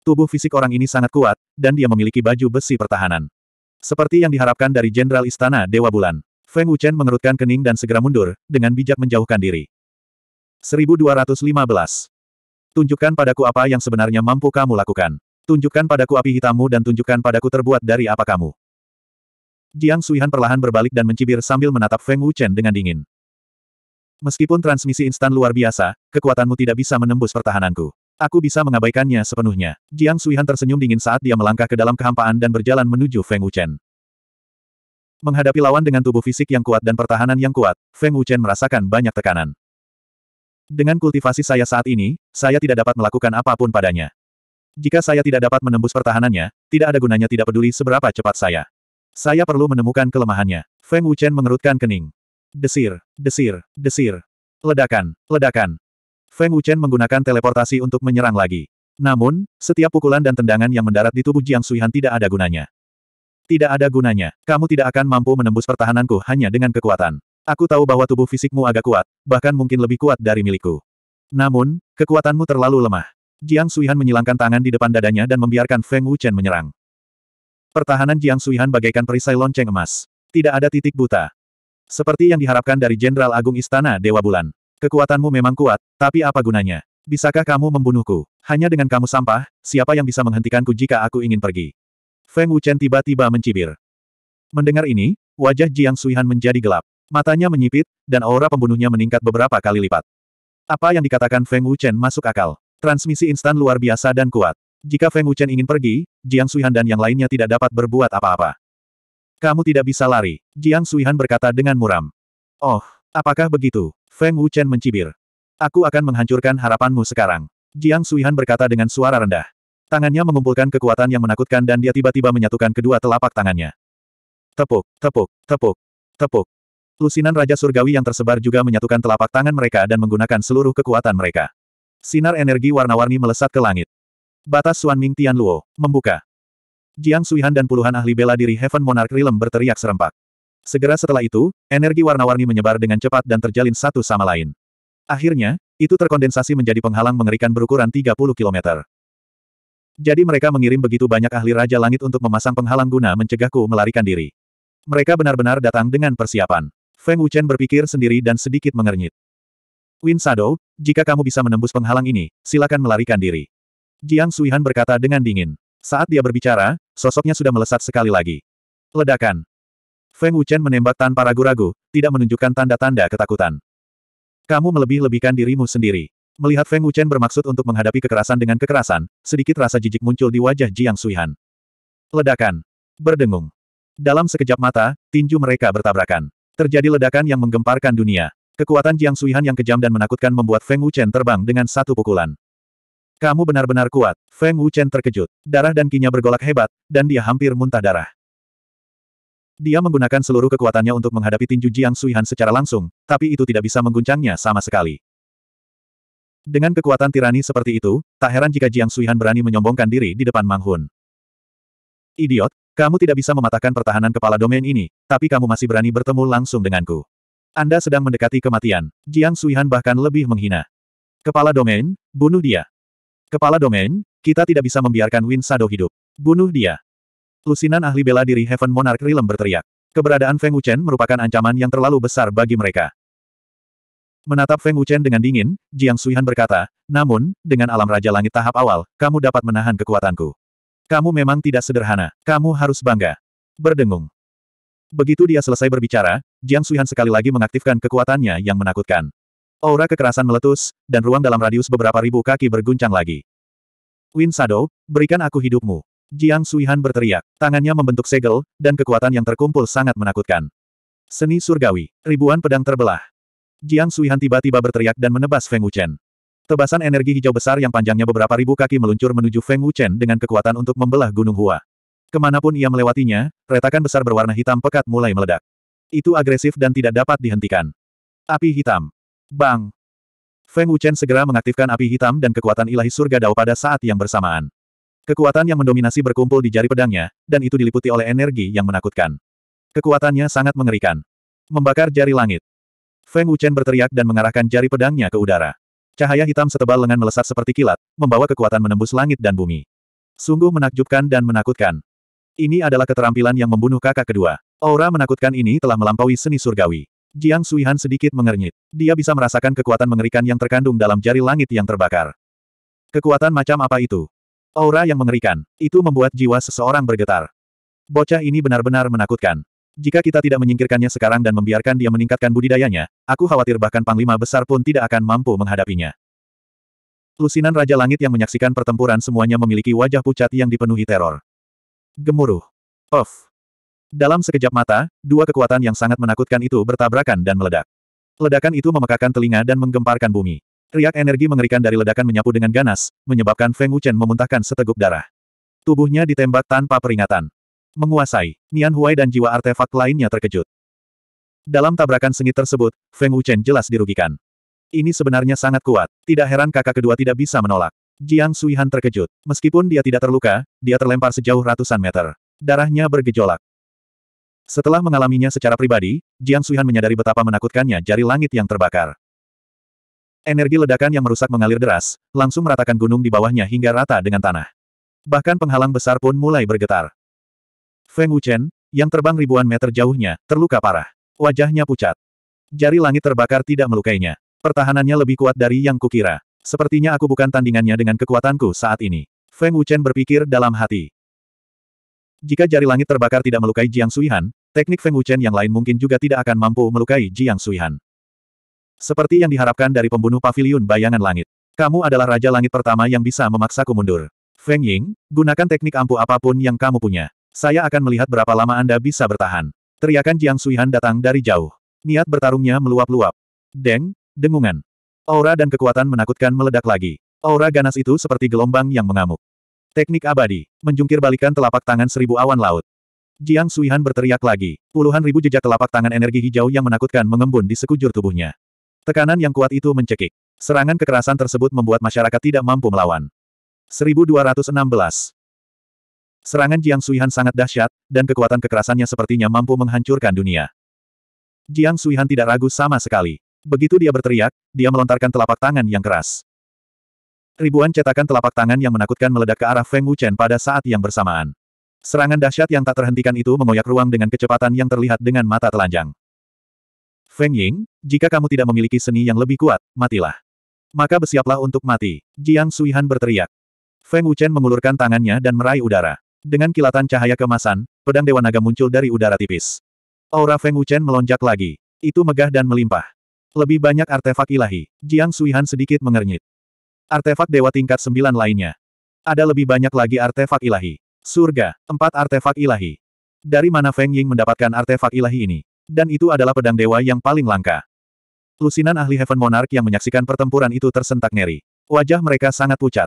Tubuh fisik orang ini sangat kuat, dan dia memiliki baju besi pertahanan. Seperti yang diharapkan dari Jenderal Istana Dewa Bulan. Feng Wuchen mengerutkan kening dan segera mundur, dengan bijak menjauhkan diri. 1215. Tunjukkan padaku apa yang sebenarnya mampu kamu lakukan. Tunjukkan padaku api hitammu dan tunjukkan padaku terbuat dari apa kamu. Jiang Suihan perlahan berbalik dan mencibir sambil menatap Feng Wuchen dengan dingin. Meskipun transmisi instan luar biasa, kekuatanmu tidak bisa menembus pertahananku. Aku bisa mengabaikannya sepenuhnya. Jiang Suihan tersenyum dingin saat dia melangkah ke dalam kehampaan dan berjalan menuju Feng Wuchen. Menghadapi lawan dengan tubuh fisik yang kuat dan pertahanan yang kuat, Feng Wuchen merasakan banyak tekanan. Dengan kultivasi saya saat ini, saya tidak dapat melakukan apapun padanya. Jika saya tidak dapat menembus pertahanannya, tidak ada gunanya tidak peduli seberapa cepat saya. Saya perlu menemukan kelemahannya. Feng Wuchen mengerutkan kening. Desir, desir, desir. Ledakan, ledakan. Feng Wuchen menggunakan teleportasi untuk menyerang lagi. Namun, setiap pukulan dan tendangan yang mendarat di tubuh Jiang Suihan tidak ada gunanya. Tidak ada gunanya. Kamu tidak akan mampu menembus pertahananku hanya dengan kekuatan. Aku tahu bahwa tubuh fisikmu agak kuat, bahkan mungkin lebih kuat dari milikku. Namun, kekuatanmu terlalu lemah. Jiang Suihan menyilangkan tangan di depan dadanya dan membiarkan Feng Wuchen menyerang. Pertahanan Jiang Suihan bagaikan perisai lonceng emas. Tidak ada titik buta. Seperti yang diharapkan dari Jenderal Agung Istana Dewa Bulan. Kekuatanmu memang kuat, tapi apa gunanya? Bisakah kamu membunuhku? Hanya dengan kamu sampah, siapa yang bisa menghentikanku jika aku ingin pergi? Feng Wuchen tiba-tiba mencibir. Mendengar ini, wajah Jiang Suihan menjadi gelap. Matanya menyipit, dan aura pembunuhnya meningkat beberapa kali lipat. Apa yang dikatakan Feng Wuchen masuk akal. Transmisi instan luar biasa dan kuat. Jika Feng Wuchen ingin pergi, Jiang Suihan dan yang lainnya tidak dapat berbuat apa-apa. Kamu tidak bisa lari, Jiang Suihan berkata dengan muram. Oh, apakah begitu? Feng Wuchen mencibir. Aku akan menghancurkan harapanmu sekarang. Jiang Suihan berkata dengan suara rendah. Tangannya mengumpulkan kekuatan yang menakutkan dan dia tiba-tiba menyatukan kedua telapak tangannya. Tepuk, tepuk, tepuk, tepuk. Lusinan Raja Surgawi yang tersebar juga menyatukan telapak tangan mereka dan menggunakan seluruh kekuatan mereka. Sinar energi warna-warni melesat ke langit. Batas Suan Ming Tian Luo, membuka. Jiang Suihan dan puluhan ahli bela diri Heaven Monarch Realm berteriak serempak. Segera setelah itu, energi warna-warni menyebar dengan cepat dan terjalin satu sama lain. Akhirnya, itu terkondensasi menjadi penghalang mengerikan berukuran 30 km. Jadi mereka mengirim begitu banyak ahli Raja Langit untuk memasang penghalang guna mencegahku melarikan diri. Mereka benar-benar datang dengan persiapan. Feng Wuchen berpikir sendiri dan sedikit mengernyit. Win Shadow, jika kamu bisa menembus penghalang ini, silakan melarikan diri. Jiang Suihan berkata dengan dingin. Saat dia berbicara, sosoknya sudah melesat sekali lagi. Ledakan. Feng Wuchen menembak tanpa ragu-ragu, tidak menunjukkan tanda-tanda ketakutan. Kamu melebih-lebihkan dirimu sendiri. Melihat Feng Wuchen bermaksud untuk menghadapi kekerasan dengan kekerasan, sedikit rasa jijik muncul di wajah Jiang Suihan. Ledakan. Berdengung. Dalam sekejap mata, tinju mereka bertabrakan. Terjadi ledakan yang menggemparkan dunia. Kekuatan Jiang Suihan yang kejam dan menakutkan membuat Feng Wuchen terbang dengan satu pukulan. Kamu benar-benar kuat. Feng Wuchen terkejut. Darah dan kinya bergolak hebat, dan dia hampir muntah darah. Dia menggunakan seluruh kekuatannya untuk menghadapi tinju Jiang Suihan secara langsung, tapi itu tidak bisa mengguncangnya sama sekali. Dengan kekuatan tirani seperti itu, tak heran jika Jiang Suihan berani menyombongkan diri di depan Mang Hun. Idiot, kamu tidak bisa mematahkan pertahanan kepala domain ini, tapi kamu masih berani bertemu langsung denganku. Anda sedang mendekati kematian. Jiang Suihan bahkan lebih menghina. Kepala domain, bunuh dia. Kepala domain, kita tidak bisa membiarkan Win Sado hidup. Bunuh dia. Lusinan ahli bela diri Heaven Monarch Rilem berteriak. Keberadaan Feng Wuchen merupakan ancaman yang terlalu besar bagi mereka. Menatap Feng Wuchen dengan dingin, Jiang Suihan berkata, namun, dengan alam Raja Langit tahap awal, kamu dapat menahan kekuatanku. Kamu memang tidak sederhana, kamu harus bangga. Berdengung. Begitu dia selesai berbicara, Jiang Suihan sekali lagi mengaktifkan kekuatannya yang menakutkan. Aura kekerasan meletus, dan ruang dalam radius beberapa ribu kaki berguncang lagi. Win Shadow, berikan aku hidupmu. Jiang Suihan berteriak, tangannya membentuk segel, dan kekuatan yang terkumpul sangat menakutkan. Seni surgawi, ribuan pedang terbelah. Jiang Suihan tiba-tiba berteriak dan menebas Feng Wuchen. Tebasan energi hijau besar yang panjangnya beberapa ribu kaki meluncur menuju Feng Wuchen dengan kekuatan untuk membelah Gunung Hua. Kemanapun ia melewatinya, retakan besar berwarna hitam pekat mulai meledak. Itu agresif dan tidak dapat dihentikan. Api hitam. Bang! Feng Wuchen segera mengaktifkan api hitam dan kekuatan ilahi surga dao pada saat yang bersamaan. Kekuatan yang mendominasi berkumpul di jari pedangnya, dan itu diliputi oleh energi yang menakutkan. Kekuatannya sangat mengerikan. Membakar jari langit. Feng Wuchen berteriak dan mengarahkan jari pedangnya ke udara. Cahaya hitam setebal lengan melesat seperti kilat, membawa kekuatan menembus langit dan bumi. Sungguh menakjubkan dan menakutkan. Ini adalah keterampilan yang membunuh kakak kedua. Aura menakutkan ini telah melampaui seni surgawi. Jiang Suihan sedikit mengernyit. Dia bisa merasakan kekuatan mengerikan yang terkandung dalam jari langit yang terbakar. Kekuatan macam apa itu? Aura yang mengerikan, itu membuat jiwa seseorang bergetar. Bocah ini benar-benar menakutkan. Jika kita tidak menyingkirkannya sekarang dan membiarkan dia meningkatkan budidayanya, aku khawatir bahkan Panglima Besar pun tidak akan mampu menghadapinya. Lusinan Raja Langit yang menyaksikan pertempuran semuanya memiliki wajah pucat yang dipenuhi teror. Gemuruh. Of. Dalam sekejap mata, dua kekuatan yang sangat menakutkan itu bertabrakan dan meledak. Ledakan itu memekakan telinga dan menggemparkan bumi. Riak energi mengerikan dari ledakan menyapu dengan ganas, menyebabkan Feng Wuchen memuntahkan seteguk darah. Tubuhnya ditembak tanpa peringatan. Menguasai, Nian Huai dan jiwa artefak lainnya terkejut. Dalam tabrakan sengit tersebut, Feng Wuchen jelas dirugikan. Ini sebenarnya sangat kuat. Tidak heran kakak kedua tidak bisa menolak. Jiang Suihan terkejut. Meskipun dia tidak terluka, dia terlempar sejauh ratusan meter. Darahnya bergejolak. Setelah mengalaminya secara pribadi, Jiang Suihan menyadari betapa menakutkannya jari langit yang terbakar. Energi ledakan yang merusak mengalir deras, langsung meratakan gunung di bawahnya hingga rata dengan tanah. Bahkan penghalang besar pun mulai bergetar. Feng Wuchen, yang terbang ribuan meter jauhnya, terluka parah. Wajahnya pucat. Jari langit terbakar tidak melukainya. Pertahanannya lebih kuat dari yang kukira. Sepertinya aku bukan tandingannya dengan kekuatanku saat ini. Feng Wuchen berpikir dalam hati. Jika jari langit terbakar tidak melukai Jiang Suihan, Teknik Feng Wuchen yang lain mungkin juga tidak akan mampu melukai Jiang Suihan. Seperti yang diharapkan dari pembunuh pavilion bayangan langit. Kamu adalah Raja Langit pertama yang bisa memaksaku mundur. Feng Ying, gunakan teknik ampuh apapun yang kamu punya. Saya akan melihat berapa lama Anda bisa bertahan. Teriakan Jiang Suihan datang dari jauh. Niat bertarungnya meluap-luap. Deng, dengungan. Aura dan kekuatan menakutkan meledak lagi. Aura ganas itu seperti gelombang yang mengamuk. Teknik abadi, menjungkir balikan telapak tangan seribu awan laut. Jiang Suihan berteriak lagi. Puluhan ribu jejak telapak tangan energi hijau yang menakutkan mengembun di sekujur tubuhnya. Tekanan yang kuat itu mencekik. Serangan kekerasan tersebut membuat masyarakat tidak mampu melawan. 1216 Serangan Jiang Suihan sangat dahsyat, dan kekuatan kekerasannya sepertinya mampu menghancurkan dunia. Jiang Suihan tidak ragu sama sekali. Begitu dia berteriak, dia melontarkan telapak tangan yang keras. Ribuan cetakan telapak tangan yang menakutkan meledak ke arah Feng Wuchen pada saat yang bersamaan. Serangan dahsyat yang tak terhentikan itu mengoyak ruang dengan kecepatan yang terlihat dengan mata telanjang. Feng Ying, jika kamu tidak memiliki seni yang lebih kuat, matilah. Maka bersiaplah untuk mati. Jiang Suihan berteriak. Feng Wuchen mengulurkan tangannya dan meraih udara. Dengan kilatan cahaya kemasan, pedang Dewa Naga muncul dari udara tipis. Aura Feng Wuchen melonjak lagi. Itu megah dan melimpah. Lebih banyak artefak ilahi. Jiang Suihan sedikit mengernyit. Artefak Dewa tingkat Sembilan lainnya. Ada lebih banyak lagi artefak ilahi. Surga, empat artefak ilahi. Dari mana Feng Ying mendapatkan artefak ilahi ini? Dan itu adalah pedang dewa yang paling langka. Lusinan ahli Heaven Monarch yang menyaksikan pertempuran itu tersentak ngeri. Wajah mereka sangat pucat.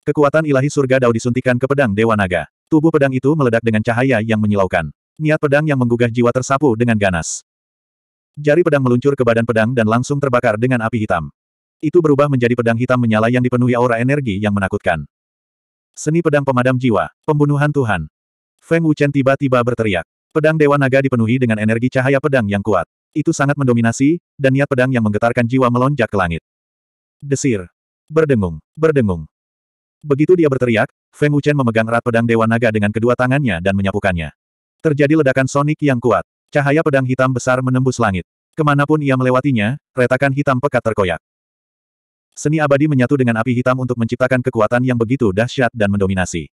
Kekuatan ilahi surga Dao disuntikan ke pedang dewa naga. Tubuh pedang itu meledak dengan cahaya yang menyilaukan. Niat pedang yang menggugah jiwa tersapu dengan ganas. Jari pedang meluncur ke badan pedang dan langsung terbakar dengan api hitam. Itu berubah menjadi pedang hitam menyala yang dipenuhi aura energi yang menakutkan. Seni pedang pemadam jiwa, pembunuhan Tuhan. Feng Wuchen tiba-tiba berteriak. Pedang Dewa Naga dipenuhi dengan energi cahaya pedang yang kuat. Itu sangat mendominasi, dan niat pedang yang menggetarkan jiwa melonjak ke langit. Desir. Berdengung, berdengung. Begitu dia berteriak, Feng Wuchen memegang erat pedang Dewa Naga dengan kedua tangannya dan menyapukannya. Terjadi ledakan sonik yang kuat. Cahaya pedang hitam besar menembus langit. Kemanapun ia melewatinya, retakan hitam pekat terkoyak. Seni abadi menyatu dengan api hitam untuk menciptakan kekuatan yang begitu dahsyat dan mendominasi.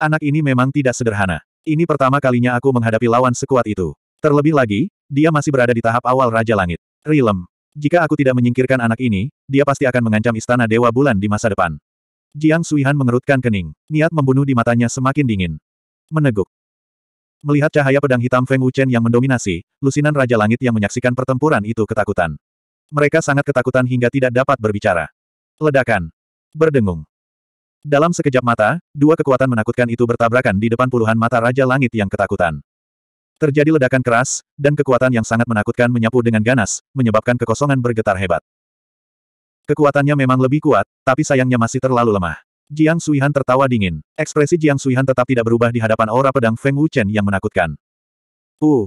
Anak ini memang tidak sederhana. Ini pertama kalinya aku menghadapi lawan sekuat itu. Terlebih lagi, dia masih berada di tahap awal Raja Langit. Rilem. Jika aku tidak menyingkirkan anak ini, dia pasti akan mengancam istana Dewa Bulan di masa depan. Jiang Suihan mengerutkan kening. Niat membunuh di matanya semakin dingin. Meneguk. Melihat cahaya pedang hitam Feng Wuchen yang mendominasi, lusinan Raja Langit yang menyaksikan pertempuran itu ketakutan. Mereka sangat ketakutan hingga tidak dapat berbicara. Ledakan. Berdengung. Dalam sekejap mata, dua kekuatan menakutkan itu bertabrakan di depan puluhan mata Raja Langit yang ketakutan. Terjadi ledakan keras, dan kekuatan yang sangat menakutkan menyapu dengan ganas, menyebabkan kekosongan bergetar hebat. Kekuatannya memang lebih kuat, tapi sayangnya masih terlalu lemah. Jiang Suihan tertawa dingin. Ekspresi Jiang Suihan tetap tidak berubah di hadapan aura pedang Feng Wuchen yang menakutkan. Uh!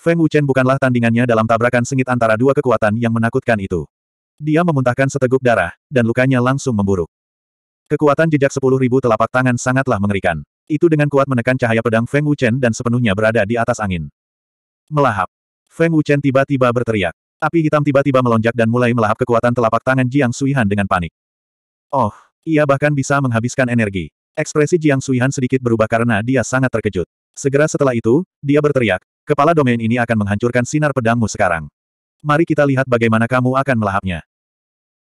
Feng Wuchen bukanlah tandingannya dalam tabrakan sengit antara dua kekuatan yang menakutkan itu. Dia memuntahkan seteguk darah, dan lukanya langsung memburuk. Kekuatan jejak sepuluh ribu telapak tangan sangatlah mengerikan. Itu dengan kuat menekan cahaya pedang Feng Wuchen dan sepenuhnya berada di atas angin. Melahap. Feng Wuchen tiba-tiba berteriak. Api hitam tiba-tiba melonjak dan mulai melahap kekuatan telapak tangan Jiang Suihan dengan panik. Oh, ia bahkan bisa menghabiskan energi. Ekspresi Jiang Suihan sedikit berubah karena dia sangat terkejut. Segera setelah itu, dia berteriak, kepala domain ini akan menghancurkan sinar pedangmu sekarang mari kita lihat bagaimana kamu akan melahapnya.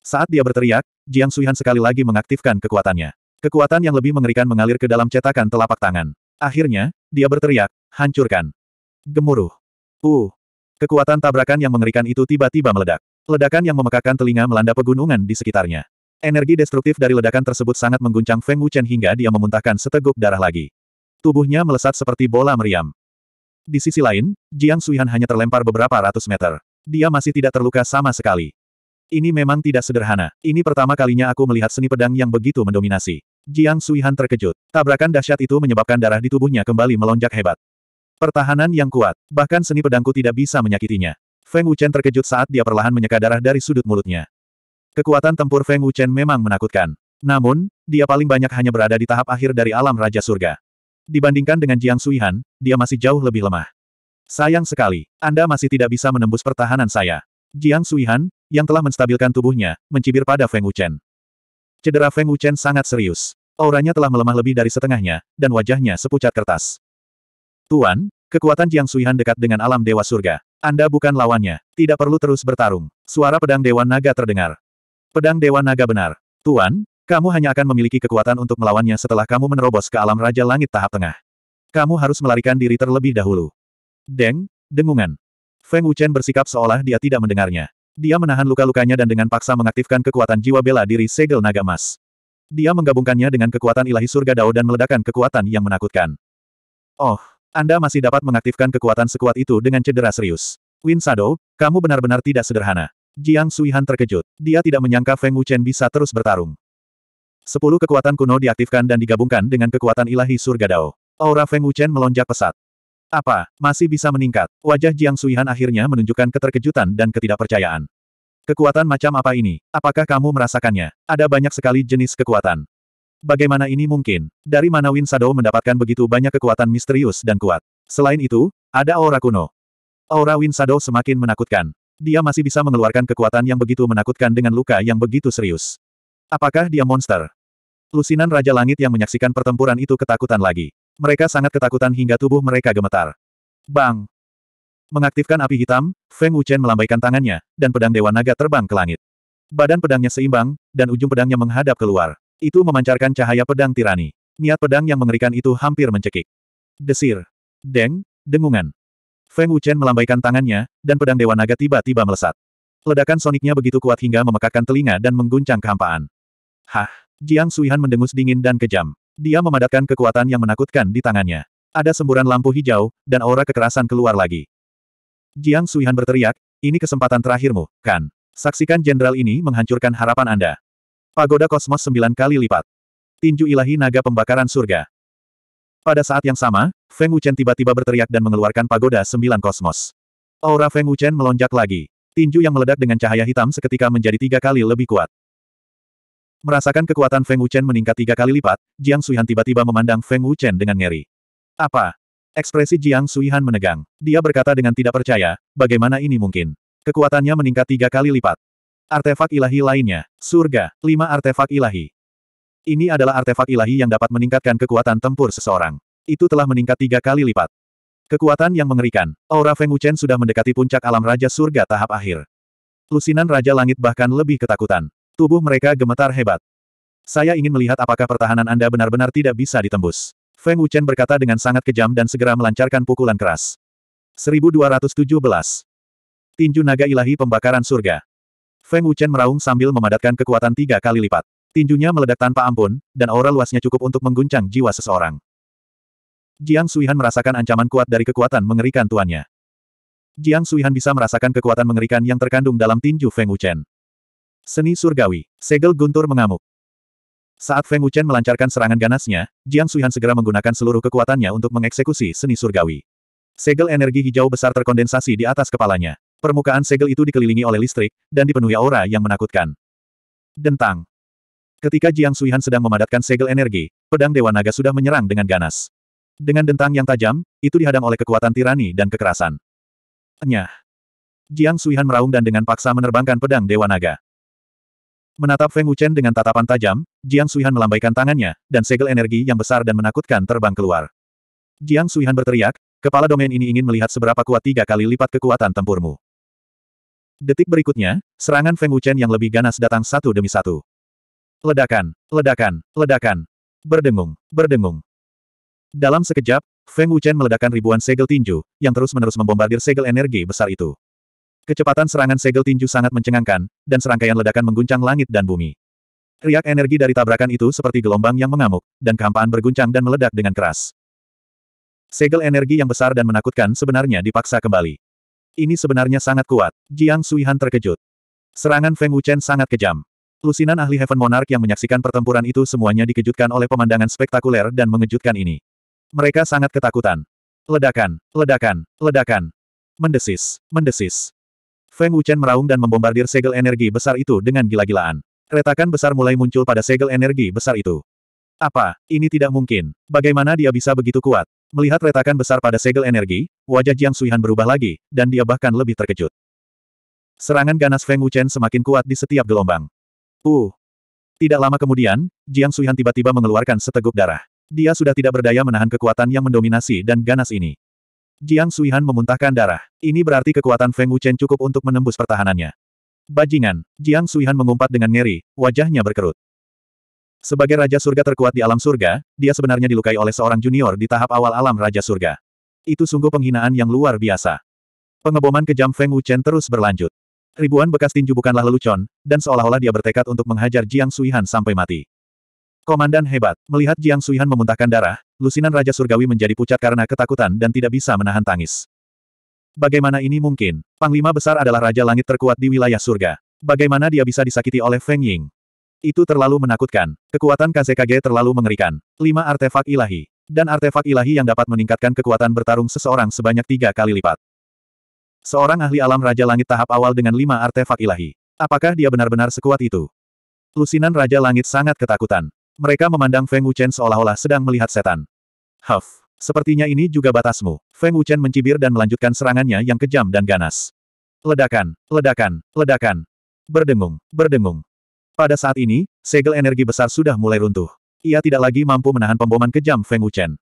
Saat dia berteriak, Jiang Suihan sekali lagi mengaktifkan kekuatannya. Kekuatan yang lebih mengerikan mengalir ke dalam cetakan telapak tangan. Akhirnya, dia berteriak, hancurkan. Gemuruh. Uh. Kekuatan tabrakan yang mengerikan itu tiba-tiba meledak. Ledakan yang memekakan telinga melanda pegunungan di sekitarnya. Energi destruktif dari ledakan tersebut sangat mengguncang Feng Wuchen hingga dia memuntahkan seteguk darah lagi. Tubuhnya melesat seperti bola meriam. Di sisi lain, Jiang Suihan hanya terlempar beberapa ratus meter. Dia masih tidak terluka sama sekali. Ini memang tidak sederhana. Ini pertama kalinya aku melihat seni pedang yang begitu mendominasi. Jiang Suihan terkejut. Tabrakan dahsyat itu menyebabkan darah di tubuhnya kembali melonjak hebat. Pertahanan yang kuat. Bahkan seni pedangku tidak bisa menyakitinya. Feng Wuchen terkejut saat dia perlahan menyeka darah dari sudut mulutnya. Kekuatan tempur Feng Wuchen memang menakutkan. Namun, dia paling banyak hanya berada di tahap akhir dari alam Raja Surga. Dibandingkan dengan Jiang Suihan, dia masih jauh lebih lemah. Sayang sekali, Anda masih tidak bisa menembus pertahanan saya. Jiang Suihan, yang telah menstabilkan tubuhnya, mencibir pada Feng Wuchen. Cedera Feng Wuchen sangat serius. Auranya telah melemah lebih dari setengahnya, dan wajahnya sepucat kertas. Tuan, kekuatan Jiang Suihan dekat dengan alam Dewa Surga. Anda bukan lawannya, tidak perlu terus bertarung. Suara pedang Dewa Naga terdengar. Pedang Dewa Naga benar. Tuan, kamu hanya akan memiliki kekuatan untuk melawannya setelah kamu menerobos ke alam Raja Langit tahap tengah. Kamu harus melarikan diri terlebih dahulu. Deng, dengungan. Feng Wuchen bersikap seolah dia tidak mendengarnya. Dia menahan luka-lukanya dan dengan paksa mengaktifkan kekuatan jiwa bela diri segel naga emas. Dia menggabungkannya dengan kekuatan ilahi surga Dao dan meledakkan kekuatan yang menakutkan. Oh, Anda masih dapat mengaktifkan kekuatan sekuat itu dengan cedera serius. Win Sado, kamu benar-benar tidak sederhana. Jiang Suihan terkejut. Dia tidak menyangka Feng Wuchen bisa terus bertarung. Sepuluh kekuatan kuno diaktifkan dan digabungkan dengan kekuatan ilahi surga Dao. Aura Feng Wuchen melonjak pesat. Apa, masih bisa meningkat? Wajah Jiang Suihan akhirnya menunjukkan keterkejutan dan ketidakpercayaan. Kekuatan macam apa ini? Apakah kamu merasakannya? Ada banyak sekali jenis kekuatan. Bagaimana ini mungkin? Dari mana Win Sado mendapatkan begitu banyak kekuatan misterius dan kuat? Selain itu, ada aura kuno. Aura Win Sado semakin menakutkan. Dia masih bisa mengeluarkan kekuatan yang begitu menakutkan dengan luka yang begitu serius. Apakah dia monster? Lusinan Raja Langit yang menyaksikan pertempuran itu ketakutan lagi. Mereka sangat ketakutan hingga tubuh mereka gemetar. Bang! Mengaktifkan api hitam, Feng Wuchen melambaikan tangannya, dan pedang Dewa Naga terbang ke langit. Badan pedangnya seimbang, dan ujung pedangnya menghadap keluar. Itu memancarkan cahaya pedang tirani. Niat pedang yang mengerikan itu hampir mencekik. Desir. Deng, dengungan. Feng Wuchen melambaikan tangannya, dan pedang Dewa Naga tiba-tiba melesat. Ledakan soniknya begitu kuat hingga memekakkan telinga dan mengguncang kehampaan. Hah! Jiang Suihan mendengus dingin dan kejam. Dia memadatkan kekuatan yang menakutkan di tangannya. Ada semburan lampu hijau, dan aura kekerasan keluar lagi. Jiang Suihan berteriak, ini kesempatan terakhirmu, kan? Saksikan jenderal ini menghancurkan harapan Anda. Pagoda kosmos sembilan kali lipat. Tinju ilahi naga pembakaran surga. Pada saat yang sama, Feng Wuchen tiba-tiba berteriak dan mengeluarkan pagoda sembilan kosmos. Aura Feng Wuchen melonjak lagi. Tinju yang meledak dengan cahaya hitam seketika menjadi tiga kali lebih kuat. Merasakan kekuatan Feng Wuchen meningkat tiga kali lipat, Jiang Suihan tiba-tiba memandang Feng Wuchen dengan ngeri. Apa? Ekspresi Jiang Suihan menegang. Dia berkata dengan tidak percaya, bagaimana ini mungkin? Kekuatannya meningkat tiga kali lipat. Artefak ilahi lainnya, surga, lima artefak ilahi. Ini adalah artefak ilahi yang dapat meningkatkan kekuatan tempur seseorang. Itu telah meningkat tiga kali lipat. Kekuatan yang mengerikan, aura Feng Wuchen sudah mendekati puncak alam Raja Surga tahap akhir. Lusinan Raja Langit bahkan lebih ketakutan. Tubuh mereka gemetar hebat. Saya ingin melihat apakah pertahanan Anda benar-benar tidak bisa ditembus. Feng Wuchen berkata dengan sangat kejam dan segera melancarkan pukulan keras. 1217. Tinju naga ilahi pembakaran surga. Feng Wuchen meraung sambil memadatkan kekuatan tiga kali lipat. Tinjunya meledak tanpa ampun, dan aura luasnya cukup untuk mengguncang jiwa seseorang. Jiang Suihan merasakan ancaman kuat dari kekuatan mengerikan tuannya. Jiang Suihan bisa merasakan kekuatan mengerikan yang terkandung dalam tinju Feng Wuchen. Seni surgawi. Segel guntur mengamuk. Saat Feng Wuchen melancarkan serangan ganasnya, Jiang Suihan segera menggunakan seluruh kekuatannya untuk mengeksekusi seni surgawi. Segel energi hijau besar terkondensasi di atas kepalanya. Permukaan segel itu dikelilingi oleh listrik, dan dipenuhi aura yang menakutkan. Dentang. Ketika Jiang Suihan sedang memadatkan segel energi, pedang Dewa Naga sudah menyerang dengan ganas. Dengan dentang yang tajam, itu dihadang oleh kekuatan tirani dan kekerasan. Enyah. Jiang Suihan meraung dan dengan paksa menerbangkan pedang Dewa Naga. Menatap Feng Wuchen dengan tatapan tajam, Jiang Suihan melambaikan tangannya, dan segel energi yang besar dan menakutkan terbang keluar. Jiang Suihan berteriak, kepala domain ini ingin melihat seberapa kuat tiga kali lipat kekuatan tempurmu. Detik berikutnya, serangan Feng Wuchen yang lebih ganas datang satu demi satu. Ledakan, ledakan, ledakan. Berdengung, berdengung. Dalam sekejap, Feng Wuchen meledakkan ribuan segel tinju, yang terus-menerus membombardir segel energi besar itu. Kecepatan serangan segel tinju sangat mencengangkan, dan serangkaian ledakan mengguncang langit dan bumi. Riak energi dari tabrakan itu seperti gelombang yang mengamuk, dan kehampaan berguncang dan meledak dengan keras. Segel energi yang besar dan menakutkan sebenarnya dipaksa kembali. Ini sebenarnya sangat kuat. Jiang Suihan terkejut. Serangan Feng Wuchen sangat kejam. Lusinan ahli Heaven Monarch yang menyaksikan pertempuran itu semuanya dikejutkan oleh pemandangan spektakuler dan mengejutkan ini. Mereka sangat ketakutan. Ledakan, ledakan, ledakan. Mendesis, mendesis. Feng Wuchen meraung dan membombardir segel energi besar itu dengan gila-gilaan. Retakan besar mulai muncul pada segel energi besar itu. Apa, ini tidak mungkin. Bagaimana dia bisa begitu kuat? Melihat retakan besar pada segel energi, wajah Jiang Suihan berubah lagi, dan dia bahkan lebih terkejut. Serangan ganas Feng Wuchen semakin kuat di setiap gelombang. Uh! Tidak lama kemudian, Jiang Suihan tiba-tiba mengeluarkan seteguk darah. Dia sudah tidak berdaya menahan kekuatan yang mendominasi dan ganas ini. Jiang Suihan memuntahkan darah. Ini berarti kekuatan Feng Wuchen cukup untuk menembus pertahanannya. Bajingan, Jiang Suihan mengumpat dengan ngeri, wajahnya berkerut. Sebagai Raja Surga terkuat di alam surga, dia sebenarnya dilukai oleh seorang junior di tahap awal alam Raja Surga. Itu sungguh penghinaan yang luar biasa. Pengeboman kejam Feng Wuchen terus berlanjut. Ribuan bekas tinju bukanlah lelucon, dan seolah-olah dia bertekad untuk menghajar Jiang Suihan sampai mati. Komandan hebat, melihat Jiang Suihan memuntahkan darah, lusinan Raja Surgawi menjadi pucat karena ketakutan dan tidak bisa menahan tangis. Bagaimana ini mungkin? Panglima besar adalah Raja Langit terkuat di wilayah surga. Bagaimana dia bisa disakiti oleh Feng Ying? Itu terlalu menakutkan. Kekuatan Kansekage terlalu mengerikan. Lima artefak ilahi. Dan artefak ilahi yang dapat meningkatkan kekuatan bertarung seseorang sebanyak tiga kali lipat. Seorang ahli alam Raja Langit tahap awal dengan lima artefak ilahi. Apakah dia benar-benar sekuat itu? Lusinan Raja Langit sangat ketakutan. Mereka memandang Feng Wuchen seolah-olah sedang melihat setan. Huff, sepertinya ini juga batasmu. Feng Wuchen mencibir dan melanjutkan serangannya yang kejam dan ganas. Ledakan, ledakan, ledakan. Berdengung, berdengung. Pada saat ini, segel energi besar sudah mulai runtuh. Ia tidak lagi mampu menahan pemboman kejam Feng Wuchen.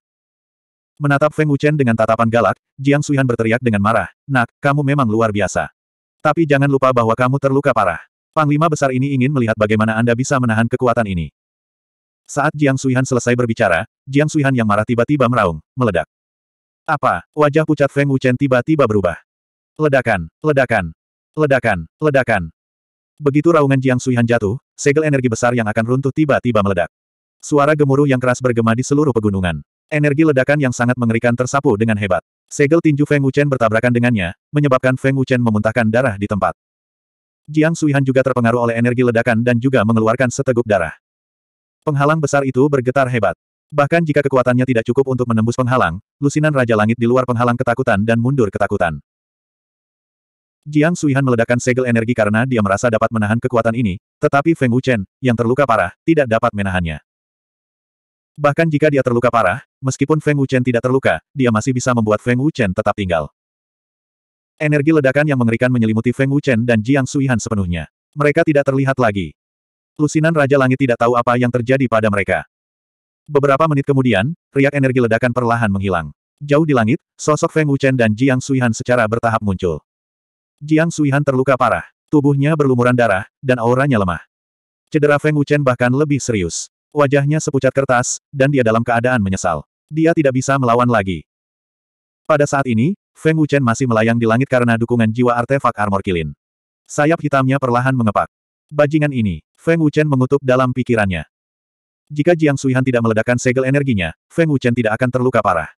Menatap Feng Wuchen dengan tatapan galak, Jiang Suihan berteriak dengan marah, Nak, kamu memang luar biasa. Tapi jangan lupa bahwa kamu terluka parah. Panglima besar ini ingin melihat bagaimana Anda bisa menahan kekuatan ini. Saat Jiang Suihan selesai berbicara, Jiang Suihan yang marah tiba-tiba meraung, meledak. Apa? Wajah pucat Feng Wuchen tiba-tiba berubah. Ledakan, ledakan, ledakan, ledakan. Begitu raungan Jiang Suihan jatuh, segel energi besar yang akan runtuh tiba-tiba meledak. Suara gemuruh yang keras bergema di seluruh pegunungan. Energi ledakan yang sangat mengerikan tersapu dengan hebat. Segel tinju Feng Wuchen bertabrakan dengannya, menyebabkan Feng Wuchen memuntahkan darah di tempat. Jiang Suihan juga terpengaruh oleh energi ledakan dan juga mengeluarkan seteguk darah. Penghalang besar itu bergetar hebat. Bahkan jika kekuatannya tidak cukup untuk menembus penghalang, lusinan Raja Langit di luar penghalang ketakutan dan mundur ketakutan. Jiang Suihan meledakkan segel energi karena dia merasa dapat menahan kekuatan ini, tetapi Feng Wuchen, yang terluka parah, tidak dapat menahannya. Bahkan jika dia terluka parah, meskipun Feng Wuchen tidak terluka, dia masih bisa membuat Feng Wuchen tetap tinggal. Energi ledakan yang mengerikan menyelimuti Feng Wuchen dan Jiang Suihan sepenuhnya. Mereka tidak terlihat lagi. Lusinan Raja Langit tidak tahu apa yang terjadi pada mereka. Beberapa menit kemudian, riak energi ledakan perlahan menghilang. Jauh di langit, sosok Feng Wuchen dan Jiang Suihan secara bertahap muncul. Jiang Suihan terluka parah, tubuhnya berlumuran darah, dan auranya lemah. Cedera Feng Wuchen bahkan lebih serius. Wajahnya sepucat kertas, dan dia dalam keadaan menyesal. Dia tidak bisa melawan lagi. Pada saat ini, Feng Wuchen masih melayang di langit karena dukungan jiwa artefak armor kilin. Sayap hitamnya perlahan mengepak. Bajingan ini, Feng Wuchen mengutuk dalam pikirannya. Jika Jiang Suihan tidak meledakkan segel energinya, Feng Wuchen tidak akan terluka parah.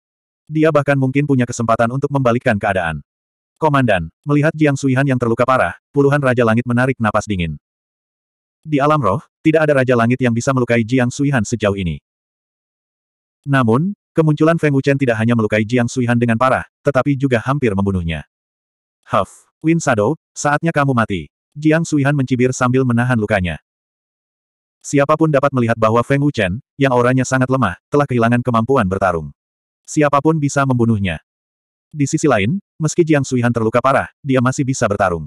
Dia bahkan mungkin punya kesempatan untuk membalikkan keadaan. Komandan, melihat Jiang Suihan yang terluka parah, puluhan Raja Langit menarik napas dingin. Di alam roh, tidak ada Raja Langit yang bisa melukai Jiang Suihan sejauh ini. Namun, kemunculan Feng Wuchen tidak hanya melukai Jiang Suihan dengan parah, tetapi juga hampir membunuhnya. Huff, Win Sado, saatnya kamu mati. Jiang Suihan mencibir sambil menahan lukanya. Siapapun dapat melihat bahwa Feng Wuchen, yang auranya sangat lemah, telah kehilangan kemampuan bertarung. Siapapun bisa membunuhnya. Di sisi lain, meski Jiang Suihan terluka parah, dia masih bisa bertarung.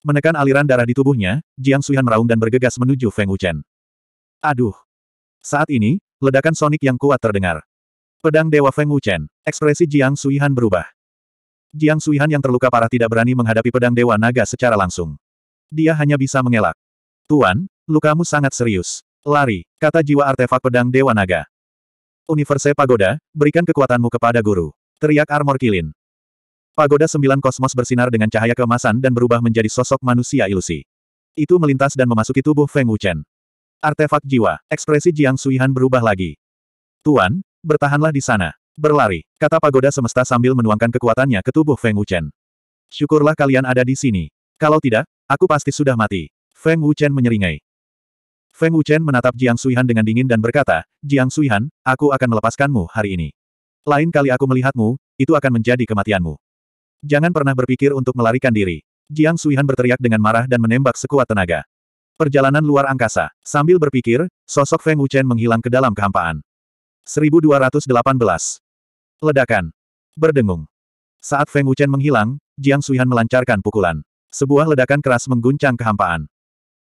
Menekan aliran darah di tubuhnya, Jiang Suihan meraung dan bergegas menuju Feng Wuchen. Aduh! Saat ini, ledakan sonik yang kuat terdengar. Pedang Dewa Feng Wuchen, ekspresi Jiang Suihan berubah. Jiang Suihan yang terluka parah tidak berani menghadapi pedang Dewa Naga secara langsung. Dia hanya bisa mengelak. Tuan, lukamu sangat serius. Lari, kata jiwa artefak pedang Dewa Naga. Universe Pagoda, berikan kekuatanmu kepada guru. Teriak Armor Kilin. Pagoda sembilan kosmos bersinar dengan cahaya keemasan dan berubah menjadi sosok manusia ilusi. Itu melintas dan memasuki tubuh Feng Wuchen. Artefak jiwa, ekspresi Jiang Suihan berubah lagi. Tuan, bertahanlah di sana. Berlari, kata pagoda semesta sambil menuangkan kekuatannya ke tubuh Feng Wuchen. Syukurlah kalian ada di sini. Kalau tidak, aku pasti sudah mati. Feng Wuchen menyeringai. Feng Wuchen menatap Jiang Suihan dengan dingin dan berkata, Jiang Suihan, aku akan melepaskanmu hari ini. Lain kali aku melihatmu, itu akan menjadi kematianmu. Jangan pernah berpikir untuk melarikan diri. Jiang Suihan berteriak dengan marah dan menembak sekuat tenaga. Perjalanan luar angkasa. Sambil berpikir, sosok Feng Wuchen menghilang ke dalam kehampaan. 1218. Ledakan. Berdengung. Saat Feng Wuchen menghilang, Jiang Suihan melancarkan pukulan. Sebuah ledakan keras mengguncang kehampaan.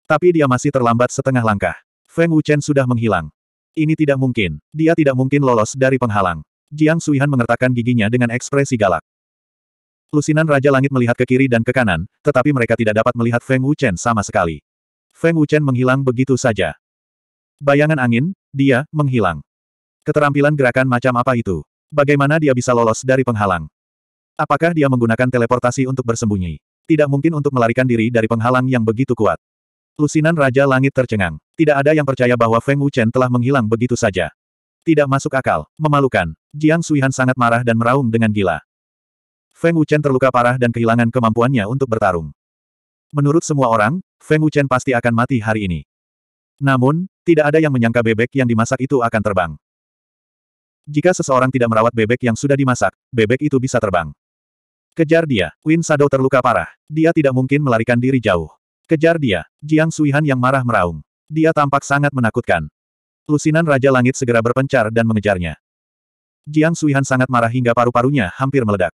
Tapi dia masih terlambat setengah langkah. Feng Wuchen sudah menghilang. Ini tidak mungkin. Dia tidak mungkin lolos dari penghalang. Jiang Suihan mengertakkan giginya dengan ekspresi galak. Lusinan Raja Langit melihat ke kiri dan ke kanan, tetapi mereka tidak dapat melihat Feng Wuchen sama sekali. Feng Wuchen menghilang begitu saja. Bayangan angin, dia, menghilang. Keterampilan gerakan macam apa itu? Bagaimana dia bisa lolos dari penghalang? Apakah dia menggunakan teleportasi untuk bersembunyi? Tidak mungkin untuk melarikan diri dari penghalang yang begitu kuat. Lusinan Raja Langit tercengang. Tidak ada yang percaya bahwa Feng Wuchen telah menghilang begitu saja. Tidak masuk akal, memalukan. Jiang Suihan sangat marah dan meraung dengan gila. Feng Wuchen terluka parah dan kehilangan kemampuannya untuk bertarung. Menurut semua orang, Feng Wuchen pasti akan mati hari ini. Namun, tidak ada yang menyangka bebek yang dimasak itu akan terbang. Jika seseorang tidak merawat bebek yang sudah dimasak, bebek itu bisa terbang. Kejar dia. Queen Sado terluka parah. Dia tidak mungkin melarikan diri jauh. Kejar dia. Jiang Suihan yang marah meraung. Dia tampak sangat menakutkan. Lusinan Raja Langit segera berpencar dan mengejarnya. Jiang Suihan sangat marah hingga paru-parunya hampir meledak.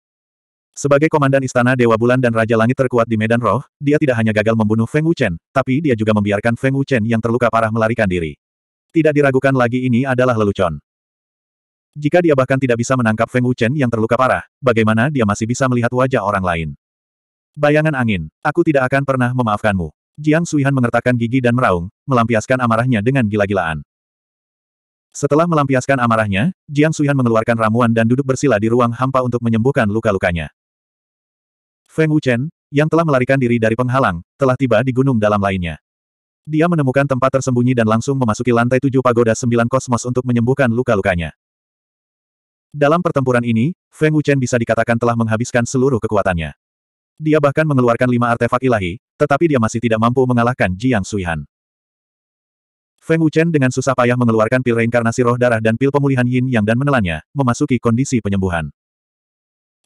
Sebagai komandan istana Dewa Bulan dan Raja Langit terkuat di Medan Roh, dia tidak hanya gagal membunuh Feng Wuchen, tapi dia juga membiarkan Feng Wuchen yang terluka parah melarikan diri. Tidak diragukan lagi ini adalah lelucon. Jika dia bahkan tidak bisa menangkap Feng Wuchen yang terluka parah, bagaimana dia masih bisa melihat wajah orang lain? Bayangan angin, aku tidak akan pernah memaafkanmu. Jiang Suihan mengertakkan gigi dan meraung, melampiaskan amarahnya dengan gila-gilaan. Setelah melampiaskan amarahnya, Jiang Suihan mengeluarkan ramuan dan duduk bersila di ruang hampa untuk menyembuhkan luka-lukanya. Feng Wuchen, yang telah melarikan diri dari penghalang, telah tiba di gunung dalam lainnya. Dia menemukan tempat tersembunyi dan langsung memasuki lantai tujuh pagoda sembilan kosmos untuk menyembuhkan luka-lukanya. Dalam pertempuran ini, Feng Wuchen bisa dikatakan telah menghabiskan seluruh kekuatannya. Dia bahkan mengeluarkan lima artefak ilahi, tetapi dia masih tidak mampu mengalahkan Jiang Suihan. Feng Wuchen dengan susah payah mengeluarkan pil reinkarnasi roh darah dan pil pemulihan yin yang dan menelannya, memasuki kondisi penyembuhan.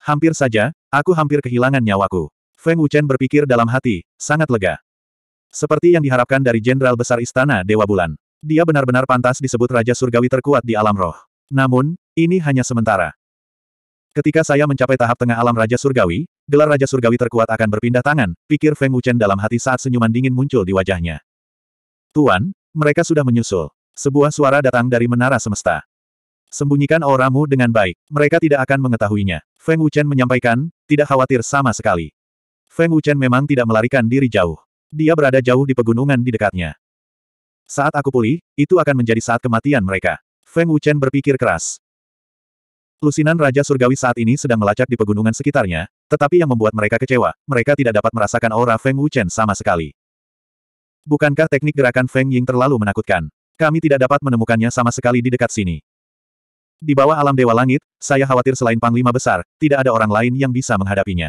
Hampir saja, aku hampir kehilangan nyawaku. Feng Wuchen berpikir dalam hati, sangat lega. Seperti yang diharapkan dari Jenderal Besar Istana Dewa Bulan. Dia benar-benar pantas disebut Raja Surgawi terkuat di alam roh. Namun, ini hanya sementara. Ketika saya mencapai tahap tengah alam Raja Surgawi, gelar Raja Surgawi terkuat akan berpindah tangan, pikir Feng Wuchen dalam hati saat senyuman dingin muncul di wajahnya. Tuan, mereka sudah menyusul. Sebuah suara datang dari menara semesta. Sembunyikan auramu dengan baik, mereka tidak akan mengetahuinya. Feng Wuchen menyampaikan, tidak khawatir sama sekali. Feng Wuchen memang tidak melarikan diri jauh. Dia berada jauh di pegunungan di dekatnya. Saat aku pulih, itu akan menjadi saat kematian mereka. Feng Wuchen berpikir keras. Lusinan Raja Surgawi saat ini sedang melacak di pegunungan sekitarnya, tetapi yang membuat mereka kecewa, mereka tidak dapat merasakan aura Feng Wuchen sama sekali. Bukankah teknik gerakan Feng Ying terlalu menakutkan? Kami tidak dapat menemukannya sama sekali di dekat sini. Di bawah alam Dewa Langit, saya khawatir selain Panglima Besar, tidak ada orang lain yang bisa menghadapinya.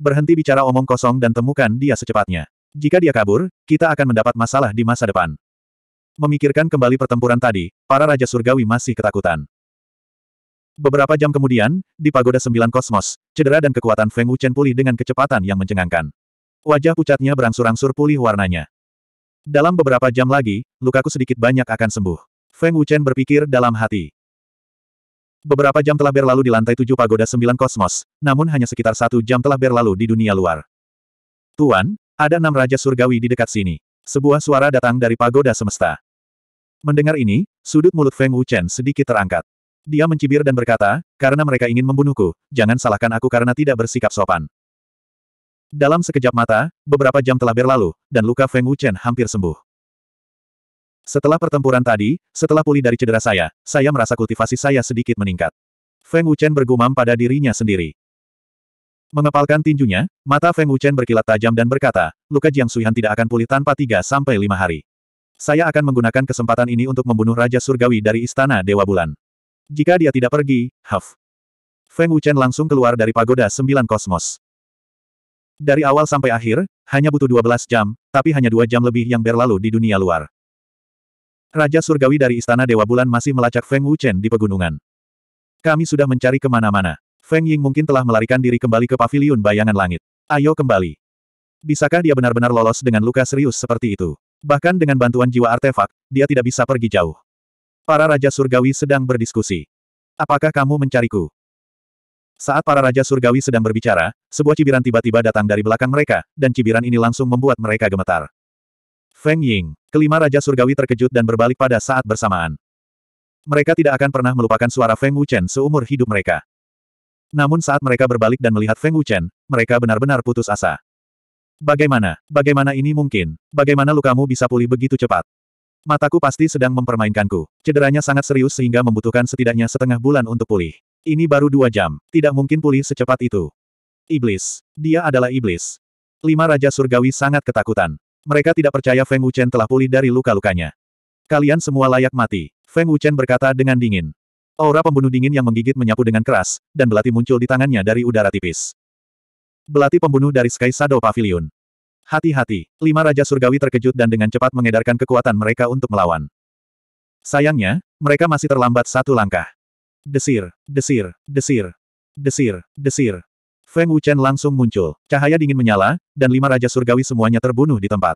Berhenti bicara omong kosong dan temukan dia secepatnya. Jika dia kabur, kita akan mendapat masalah di masa depan. Memikirkan kembali pertempuran tadi, para Raja Surgawi masih ketakutan. Beberapa jam kemudian, di Pagoda Sembilan Kosmos, cedera dan kekuatan Feng Wuchen pulih dengan kecepatan yang mencengangkan. Wajah pucatnya berangsur-angsur pulih warnanya. Dalam beberapa jam lagi, lukaku sedikit banyak akan sembuh. Feng Wuchen berpikir dalam hati. Beberapa jam telah berlalu di lantai tujuh Pagoda Sembilan Kosmos, namun hanya sekitar satu jam telah berlalu di dunia luar. Tuan, ada enam Raja Surgawi di dekat sini. Sebuah suara datang dari Pagoda Semesta. Mendengar ini, sudut mulut Feng Wuchen sedikit terangkat. Dia mencibir dan berkata, karena mereka ingin membunuhku, jangan salahkan aku karena tidak bersikap sopan. Dalam sekejap mata, beberapa jam telah berlalu, dan luka Feng Wuchen hampir sembuh. Setelah pertempuran tadi, setelah pulih dari cedera saya, saya merasa kultivasi saya sedikit meningkat. Feng Wuchen bergumam pada dirinya sendiri. Mengepalkan tinjunya, mata Feng Wuchen berkilat tajam dan berkata, luka Jiang Suihan tidak akan pulih tanpa tiga sampai lima hari. Saya akan menggunakan kesempatan ini untuk membunuh Raja Surgawi dari Istana Dewa Bulan. Jika dia tidak pergi, Huff. Feng Wuchen langsung keluar dari pagoda sembilan kosmos. Dari awal sampai akhir, hanya butuh 12 jam, tapi hanya dua jam lebih yang berlalu di dunia luar. Raja Surgawi dari Istana Dewa Bulan masih melacak Feng Wuchen di pegunungan. Kami sudah mencari kemana-mana. Feng Ying mungkin telah melarikan diri kembali ke paviliun bayangan langit. Ayo kembali. Bisakah dia benar-benar lolos dengan luka serius seperti itu? Bahkan dengan bantuan jiwa artefak, dia tidak bisa pergi jauh. Para Raja Surgawi sedang berdiskusi. Apakah kamu mencariku? Saat para Raja Surgawi sedang berbicara, sebuah cibiran tiba-tiba datang dari belakang mereka, dan cibiran ini langsung membuat mereka gemetar. Feng Ying, kelima Raja Surgawi terkejut dan berbalik pada saat bersamaan. Mereka tidak akan pernah melupakan suara Feng Wuchen seumur hidup mereka. Namun saat mereka berbalik dan melihat Feng Wuchen, mereka benar-benar putus asa. Bagaimana? Bagaimana ini mungkin? Bagaimana lukamu bisa pulih begitu cepat? Mataku pasti sedang mempermainkanku. Cederanya sangat serius sehingga membutuhkan setidaknya setengah bulan untuk pulih. Ini baru dua jam. Tidak mungkin pulih secepat itu. Iblis. Dia adalah iblis. Lima Raja Surgawi sangat ketakutan. Mereka tidak percaya Feng Wuchen telah pulih dari luka-lukanya. Kalian semua layak mati. Feng Wuchen berkata dengan dingin. Aura pembunuh dingin yang menggigit menyapu dengan keras, dan belati muncul di tangannya dari udara tipis. Belati pembunuh dari Sky Shadow Pavilion. Hati-hati, lima Raja Surgawi terkejut dan dengan cepat mengedarkan kekuatan mereka untuk melawan. Sayangnya, mereka masih terlambat satu langkah. Desir, desir, desir, desir, desir. Feng Wuchen langsung muncul, cahaya dingin menyala, dan lima Raja Surgawi semuanya terbunuh di tempat.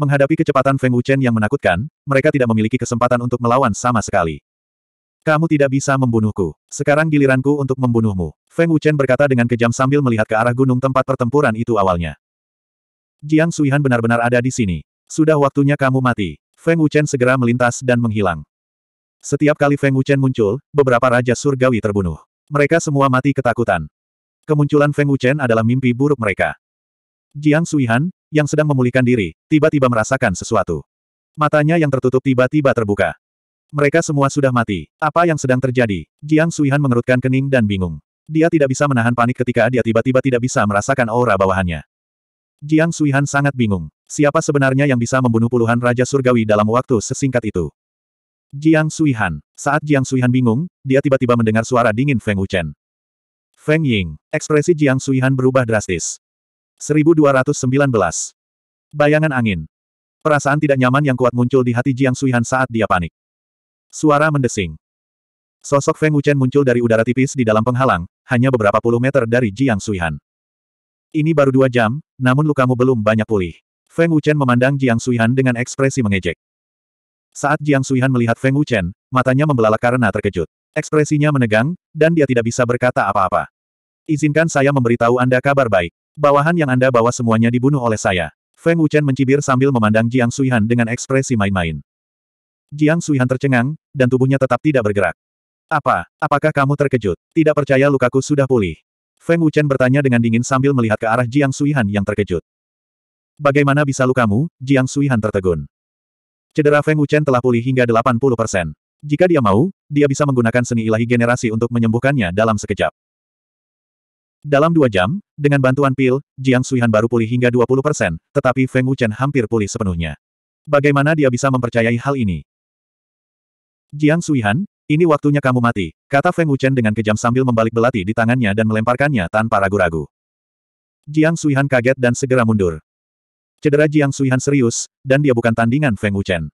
Menghadapi kecepatan Feng Wuchen yang menakutkan, mereka tidak memiliki kesempatan untuk melawan sama sekali. Kamu tidak bisa membunuhku. Sekarang giliranku untuk membunuhmu. Feng Wuchen berkata dengan kejam sambil melihat ke arah gunung tempat pertempuran itu awalnya. Jiang Suihan benar-benar ada di sini. Sudah waktunya kamu mati. Feng Wuchen segera melintas dan menghilang. Setiap kali Feng Wuchen muncul, beberapa raja surgawi terbunuh. Mereka semua mati ketakutan. Kemunculan Feng Wuchen adalah mimpi buruk mereka. Jiang Suihan, yang sedang memulihkan diri, tiba-tiba merasakan sesuatu. Matanya yang tertutup tiba-tiba terbuka. Mereka semua sudah mati. Apa yang sedang terjadi? Jiang Suihan mengerutkan kening dan bingung. Dia tidak bisa menahan panik ketika dia tiba-tiba tidak bisa merasakan aura bawahannya. Jiang Suihan sangat bingung. Siapa sebenarnya yang bisa membunuh puluhan Raja Surgawi dalam waktu sesingkat itu? Jiang Suihan. Saat Jiang Suihan bingung, dia tiba-tiba mendengar suara dingin Feng Wuchen. Feng Ying. Ekspresi Jiang Suihan berubah drastis. 1219. Bayangan angin. Perasaan tidak nyaman yang kuat muncul di hati Jiang Suihan saat dia panik. Suara mendesing. Sosok Feng Wuchen muncul dari udara tipis di dalam penghalang, hanya beberapa puluh meter dari Jiang Suihan. Ini baru dua jam, namun lukamu belum banyak pulih. Feng Wuchen memandang Jiang Suihan dengan ekspresi mengejek. Saat Jiang Suihan melihat Feng Wuchen, matanya membelalak karena terkejut. Ekspresinya menegang, dan dia tidak bisa berkata apa-apa. Izinkan saya memberitahu Anda kabar baik. Bawahan yang Anda bawa semuanya dibunuh oleh saya. Feng Wuchen mencibir sambil memandang Jiang Suihan dengan ekspresi main-main. Jiang Suihan tercengang, dan tubuhnya tetap tidak bergerak. Apa? Apakah kamu terkejut? Tidak percaya lukaku sudah pulih? Feng Wuchen bertanya dengan dingin sambil melihat ke arah Jiang Suihan yang terkejut. Bagaimana bisa lukamu, Jiang Suihan tertegun. Cedera Feng Wuchen telah pulih hingga 80 persen. Jika dia mau, dia bisa menggunakan seni ilahi generasi untuk menyembuhkannya dalam sekejap. Dalam dua jam, dengan bantuan pil, Jiang Suihan baru pulih hingga 20 persen, tetapi Feng Wuchen hampir pulih sepenuhnya. Bagaimana dia bisa mempercayai hal ini? Jiang Suihan, ini waktunya kamu mati, kata Feng Wuchen dengan kejam sambil membalik belati di tangannya dan melemparkannya tanpa ragu-ragu. Jiang Suihan kaget dan segera mundur. Cedera Jiang Suihan serius, dan dia bukan tandingan Feng Wuchen.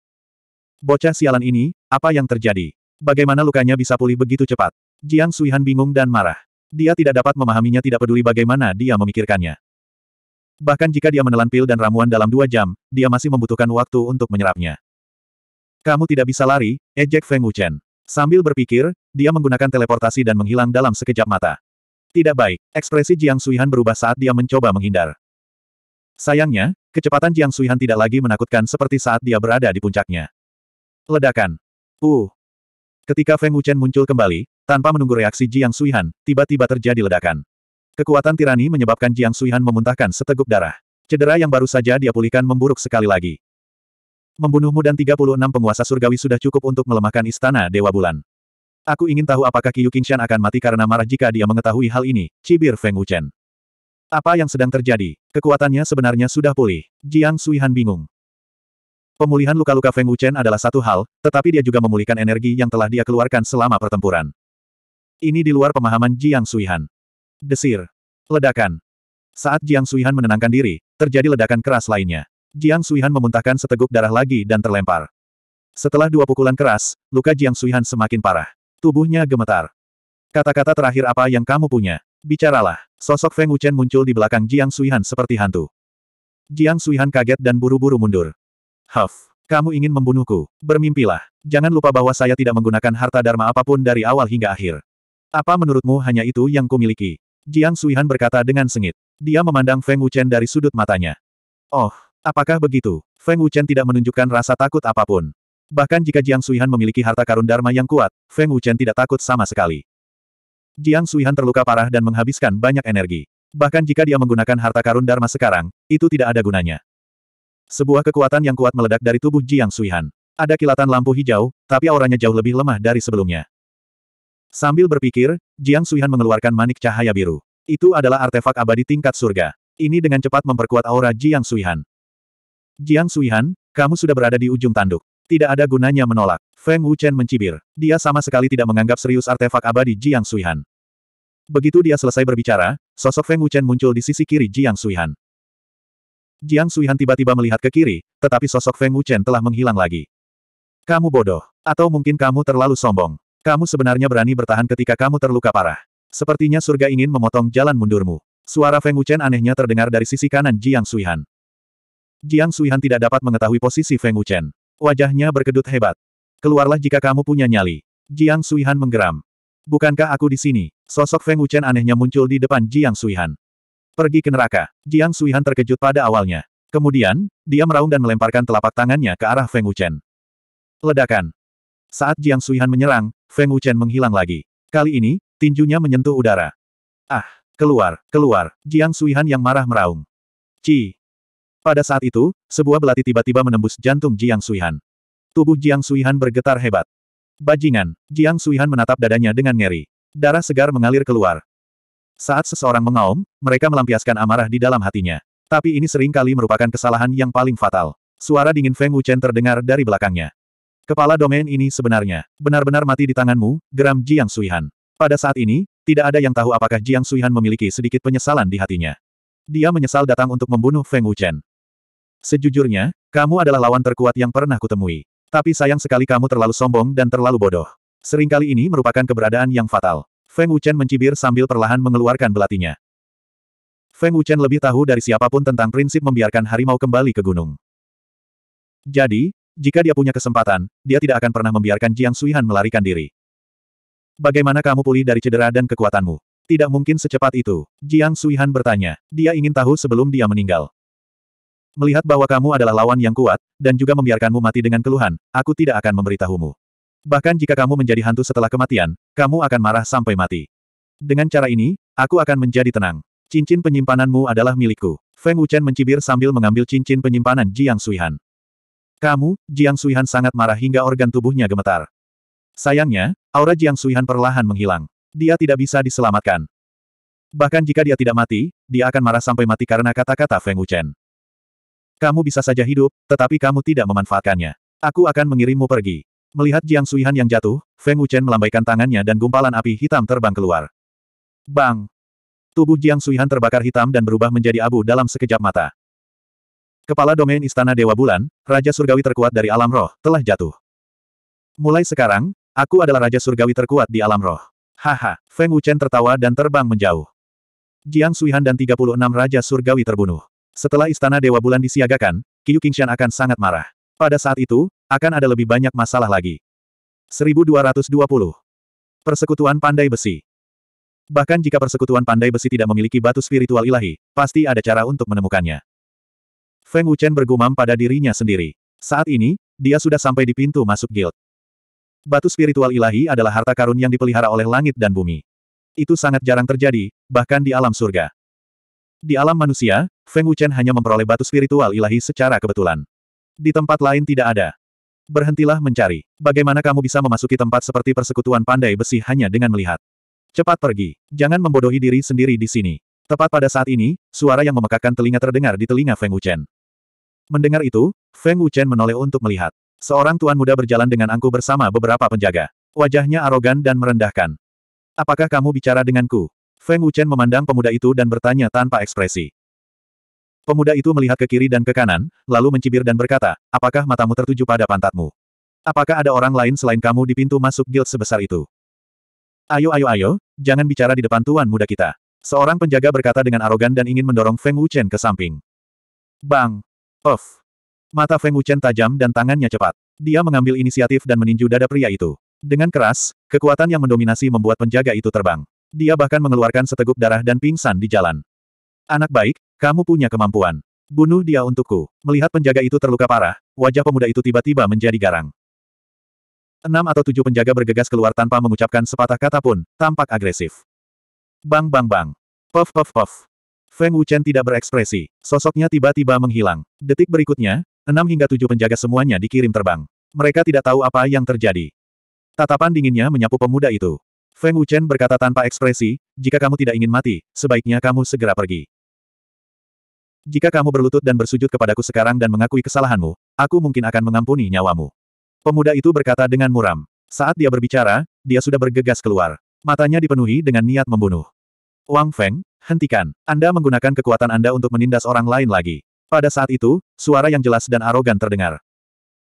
Bocah sialan ini, apa yang terjadi? Bagaimana lukanya bisa pulih begitu cepat? Jiang Suihan bingung dan marah. Dia tidak dapat memahaminya tidak peduli bagaimana dia memikirkannya. Bahkan jika dia menelan pil dan ramuan dalam dua jam, dia masih membutuhkan waktu untuk menyerapnya. Kamu tidak bisa lari, ejek Feng Wuchen. Sambil berpikir, dia menggunakan teleportasi dan menghilang dalam sekejap mata. Tidak baik, ekspresi Jiang Suihan berubah saat dia mencoba menghindar. Sayangnya, kecepatan Jiang Suihan tidak lagi menakutkan seperti saat dia berada di puncaknya. Ledakan. Uh. Ketika Feng Wuchen muncul kembali, tanpa menunggu reaksi Jiang Suihan, tiba-tiba terjadi ledakan. Kekuatan tirani menyebabkan Jiang Suihan memuntahkan seteguk darah. Cedera yang baru saja dia pulihkan memburuk sekali lagi. Membunuhmu dan 36 penguasa surgawi sudah cukup untuk melemahkan istana Dewa Bulan. Aku ingin tahu apakah Qiyu Qingshan akan mati karena marah jika dia mengetahui hal ini, cibir Feng Wuchen. Apa yang sedang terjadi? Kekuatannya sebenarnya sudah pulih. Jiang Suihan bingung. Pemulihan luka-luka Feng Wuchen adalah satu hal, tetapi dia juga memulihkan energi yang telah dia keluarkan selama pertempuran. Ini di luar pemahaman Jiang Suihan. Desir. Ledakan. Saat Jiang Suihan menenangkan diri, terjadi ledakan keras lainnya. Jiang Suihan memuntahkan seteguk darah lagi dan terlempar. Setelah dua pukulan keras, luka Jiang Suihan semakin parah. Tubuhnya gemetar. Kata-kata terakhir apa yang kamu punya? Bicaralah. Sosok Feng Wuchen muncul di belakang Jiang Suihan seperti hantu. Jiang Suihan kaget dan buru-buru mundur. Huff, kamu ingin membunuhku. Bermimpilah. Jangan lupa bahwa saya tidak menggunakan harta dharma apapun dari awal hingga akhir. Apa menurutmu hanya itu yang kumiliki? Jiang Suihan berkata dengan sengit. Dia memandang Feng Wuchen dari sudut matanya. Oh, Apakah begitu? Feng Wuchen tidak menunjukkan rasa takut apapun. Bahkan jika Jiang Suihan memiliki harta karun Dharma yang kuat, Feng Wuchen tidak takut sama sekali. Jiang Suihan terluka parah dan menghabiskan banyak energi. Bahkan jika dia menggunakan harta karun Dharma sekarang, itu tidak ada gunanya. Sebuah kekuatan yang kuat meledak dari tubuh Jiang Suihan. Ada kilatan lampu hijau, tapi auranya jauh lebih lemah dari sebelumnya. Sambil berpikir, Jiang Suihan mengeluarkan manik cahaya biru. Itu adalah artefak abadi tingkat surga. Ini dengan cepat memperkuat aura Jiang Suihan. Jiang Suihan, kamu sudah berada di ujung tanduk. Tidak ada gunanya menolak. Feng Wuchen mencibir. Dia sama sekali tidak menganggap serius artefak abadi Jiang Suihan. Begitu dia selesai berbicara, sosok Feng Wuchen muncul di sisi kiri Jiang Suihan. Jiang Suihan tiba-tiba melihat ke kiri, tetapi sosok Feng Wuchen telah menghilang lagi. Kamu bodoh. Atau mungkin kamu terlalu sombong. Kamu sebenarnya berani bertahan ketika kamu terluka parah. Sepertinya surga ingin memotong jalan mundurmu. Suara Feng Wuchen anehnya terdengar dari sisi kanan Jiang Suihan. Jiang Suihan tidak dapat mengetahui posisi Feng Wuchen. Wajahnya berkedut hebat. Keluarlah jika kamu punya nyali. Jiang Suihan menggeram. Bukankah aku di sini? Sosok Feng Wuchen anehnya muncul di depan Jiang Suihan. Pergi ke neraka. Jiang Suihan terkejut pada awalnya. Kemudian, dia meraung dan melemparkan telapak tangannya ke arah Feng Wuchen. Ledakan. Saat Jiang Suihan menyerang, Feng Wuchen menghilang lagi. Kali ini, tinjunya menyentuh udara. Ah, keluar, keluar, Jiang Suihan yang marah meraung. Ci, pada saat itu, sebuah belati tiba-tiba menembus jantung Jiang Suihan. Tubuh Jiang Suihan bergetar hebat. Bajingan, Jiang Suihan menatap dadanya dengan ngeri. Darah segar mengalir keluar. Saat seseorang mengaum, mereka melampiaskan amarah di dalam hatinya. Tapi ini seringkali merupakan kesalahan yang paling fatal. Suara dingin Feng Wuchen terdengar dari belakangnya. Kepala domain ini sebenarnya benar-benar mati di tanganmu, geram Jiang Suihan. Pada saat ini, tidak ada yang tahu apakah Jiang Suihan memiliki sedikit penyesalan di hatinya. Dia menyesal datang untuk membunuh Feng Wuchen. Sejujurnya, kamu adalah lawan terkuat yang pernah kutemui. Tapi sayang sekali kamu terlalu sombong dan terlalu bodoh. Seringkali ini merupakan keberadaan yang fatal. Feng Wuchen mencibir sambil perlahan mengeluarkan belatinya. Feng Wuchen lebih tahu dari siapapun tentang prinsip membiarkan harimau kembali ke gunung. Jadi, jika dia punya kesempatan, dia tidak akan pernah membiarkan Jiang Suihan melarikan diri. Bagaimana kamu pulih dari cedera dan kekuatanmu? Tidak mungkin secepat itu. Jiang Suihan bertanya. Dia ingin tahu sebelum dia meninggal. Melihat bahwa kamu adalah lawan yang kuat, dan juga membiarkanmu mati dengan keluhan, aku tidak akan memberitahumu. Bahkan jika kamu menjadi hantu setelah kematian, kamu akan marah sampai mati. Dengan cara ini, aku akan menjadi tenang. Cincin penyimpananmu adalah milikku. Feng Wuchen mencibir sambil mengambil cincin penyimpanan Jiang Suihan. Kamu, Jiang Suihan sangat marah hingga organ tubuhnya gemetar. Sayangnya, aura Jiang Suihan perlahan menghilang. Dia tidak bisa diselamatkan. Bahkan jika dia tidak mati, dia akan marah sampai mati karena kata-kata Feng Wuchen. Kamu bisa saja hidup, tetapi kamu tidak memanfaatkannya. Aku akan mengirimmu pergi. Melihat Jiang Suihan yang jatuh, Feng Wuchen melambaikan tangannya dan gumpalan api hitam terbang keluar. Bang! Tubuh Jiang Suihan terbakar hitam dan berubah menjadi abu dalam sekejap mata. Kepala domain Istana Dewa Bulan, Raja Surgawi terkuat dari alam roh, telah jatuh. Mulai sekarang, aku adalah Raja Surgawi terkuat di alam roh. Haha, Feng Wuchen tertawa dan terbang menjauh. Jiang Suihan dan 36 Raja Surgawi terbunuh. Setelah istana Dewa Bulan disiagakan, Qiu Qingshan akan sangat marah. Pada saat itu, akan ada lebih banyak masalah lagi. 1220. Persekutuan Pandai Besi Bahkan jika persekutuan pandai besi tidak memiliki batu spiritual ilahi, pasti ada cara untuk menemukannya. Feng Wuchen bergumam pada dirinya sendiri. Saat ini, dia sudah sampai di pintu masuk guild. Batu spiritual ilahi adalah harta karun yang dipelihara oleh langit dan bumi. Itu sangat jarang terjadi, bahkan di alam surga. Di alam manusia, Feng Wuchen hanya memperoleh batu spiritual ilahi secara kebetulan. Di tempat lain tidak ada. Berhentilah mencari. Bagaimana kamu bisa memasuki tempat seperti persekutuan pandai besi hanya dengan melihat? Cepat pergi. Jangan membodohi diri sendiri di sini. Tepat pada saat ini, suara yang memekakkan telinga terdengar di telinga Feng Wuchen. Mendengar itu, Feng Wuchen menoleh untuk melihat. Seorang tuan muda berjalan dengan angku bersama beberapa penjaga. Wajahnya arogan dan merendahkan. Apakah kamu bicara denganku? Feng Wuchen memandang pemuda itu dan bertanya tanpa ekspresi. Pemuda itu melihat ke kiri dan ke kanan, lalu mencibir dan berkata, apakah matamu tertuju pada pantatmu? Apakah ada orang lain selain kamu di pintu masuk guild sebesar itu? Ayo ayo ayo, jangan bicara di depan tuan muda kita. Seorang penjaga berkata dengan arogan dan ingin mendorong Feng Wuchen ke samping. Bang! of. Mata Feng Wuchen tajam dan tangannya cepat. Dia mengambil inisiatif dan meninju dada pria itu. Dengan keras, kekuatan yang mendominasi membuat penjaga itu terbang. Dia bahkan mengeluarkan seteguk darah dan pingsan di jalan. Anak baik, kamu punya kemampuan. Bunuh dia untukku. Melihat penjaga itu terluka parah, wajah pemuda itu tiba-tiba menjadi garang. Enam atau tujuh penjaga bergegas keluar tanpa mengucapkan sepatah kata pun, tampak agresif. Bang bang bang. Puff puff puff. Feng Wuchen tidak berekspresi. Sosoknya tiba-tiba menghilang. Detik berikutnya, enam hingga tujuh penjaga semuanya dikirim terbang. Mereka tidak tahu apa yang terjadi. Tatapan dinginnya menyapu pemuda itu. Feng Wuchen berkata tanpa ekspresi, jika kamu tidak ingin mati, sebaiknya kamu segera pergi. Jika kamu berlutut dan bersujud kepadaku sekarang dan mengakui kesalahanmu, aku mungkin akan mengampuni nyawamu. Pemuda itu berkata dengan muram. Saat dia berbicara, dia sudah bergegas keluar. Matanya dipenuhi dengan niat membunuh. Wang Feng, hentikan. Anda menggunakan kekuatan Anda untuk menindas orang lain lagi. Pada saat itu, suara yang jelas dan arogan terdengar.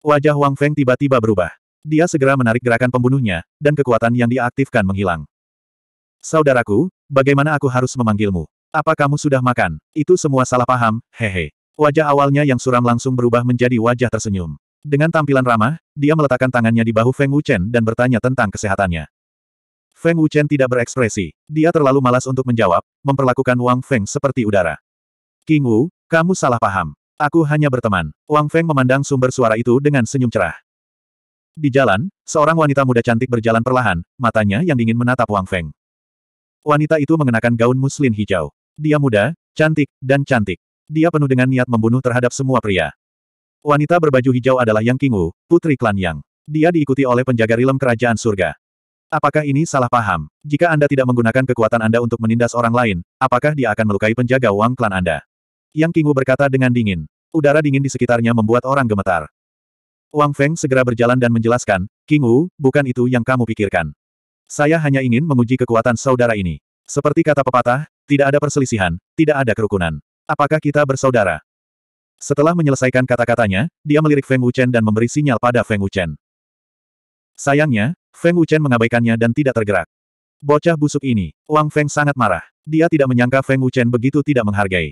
Wajah Wang Feng tiba-tiba berubah. Dia segera menarik gerakan pembunuhnya, dan kekuatan yang diaktifkan menghilang. Saudaraku, bagaimana aku harus memanggilmu? Apa kamu sudah makan? Itu semua salah paham, hehe. Wajah awalnya yang suram langsung berubah menjadi wajah tersenyum. Dengan tampilan ramah, dia meletakkan tangannya di bahu Feng Wuchen dan bertanya tentang kesehatannya. Feng Wuchen tidak berekspresi. Dia terlalu malas untuk menjawab, memperlakukan Wang Feng seperti udara. King Wu, kamu salah paham. Aku hanya berteman. Wang Feng memandang sumber suara itu dengan senyum cerah. Di jalan, seorang wanita muda cantik berjalan perlahan, matanya yang dingin menatap Wang Feng. Wanita itu mengenakan gaun muslin hijau. Dia muda, cantik, dan cantik. Dia penuh dengan niat membunuh terhadap semua pria. Wanita berbaju hijau adalah Yang Kingu, putri klan Yang. Dia diikuti oleh penjaga rilem kerajaan surga. Apakah ini salah paham? Jika Anda tidak menggunakan kekuatan Anda untuk menindas orang lain, apakah dia akan melukai penjaga Wang klan Anda? Yang Kingu berkata dengan dingin. Udara dingin di sekitarnya membuat orang gemetar. Wang Feng segera berjalan dan menjelaskan, Kingu, bukan itu yang kamu pikirkan. Saya hanya ingin menguji kekuatan saudara ini. Seperti kata pepatah, tidak ada perselisihan, tidak ada kerukunan. Apakah kita bersaudara? Setelah menyelesaikan kata-katanya, dia melirik Feng Wuchen dan memberi sinyal pada Feng Wuchen. Sayangnya, Feng Wuchen mengabaikannya dan tidak tergerak. Bocah busuk ini, Wang Feng sangat marah. Dia tidak menyangka Feng Wuchen begitu tidak menghargai.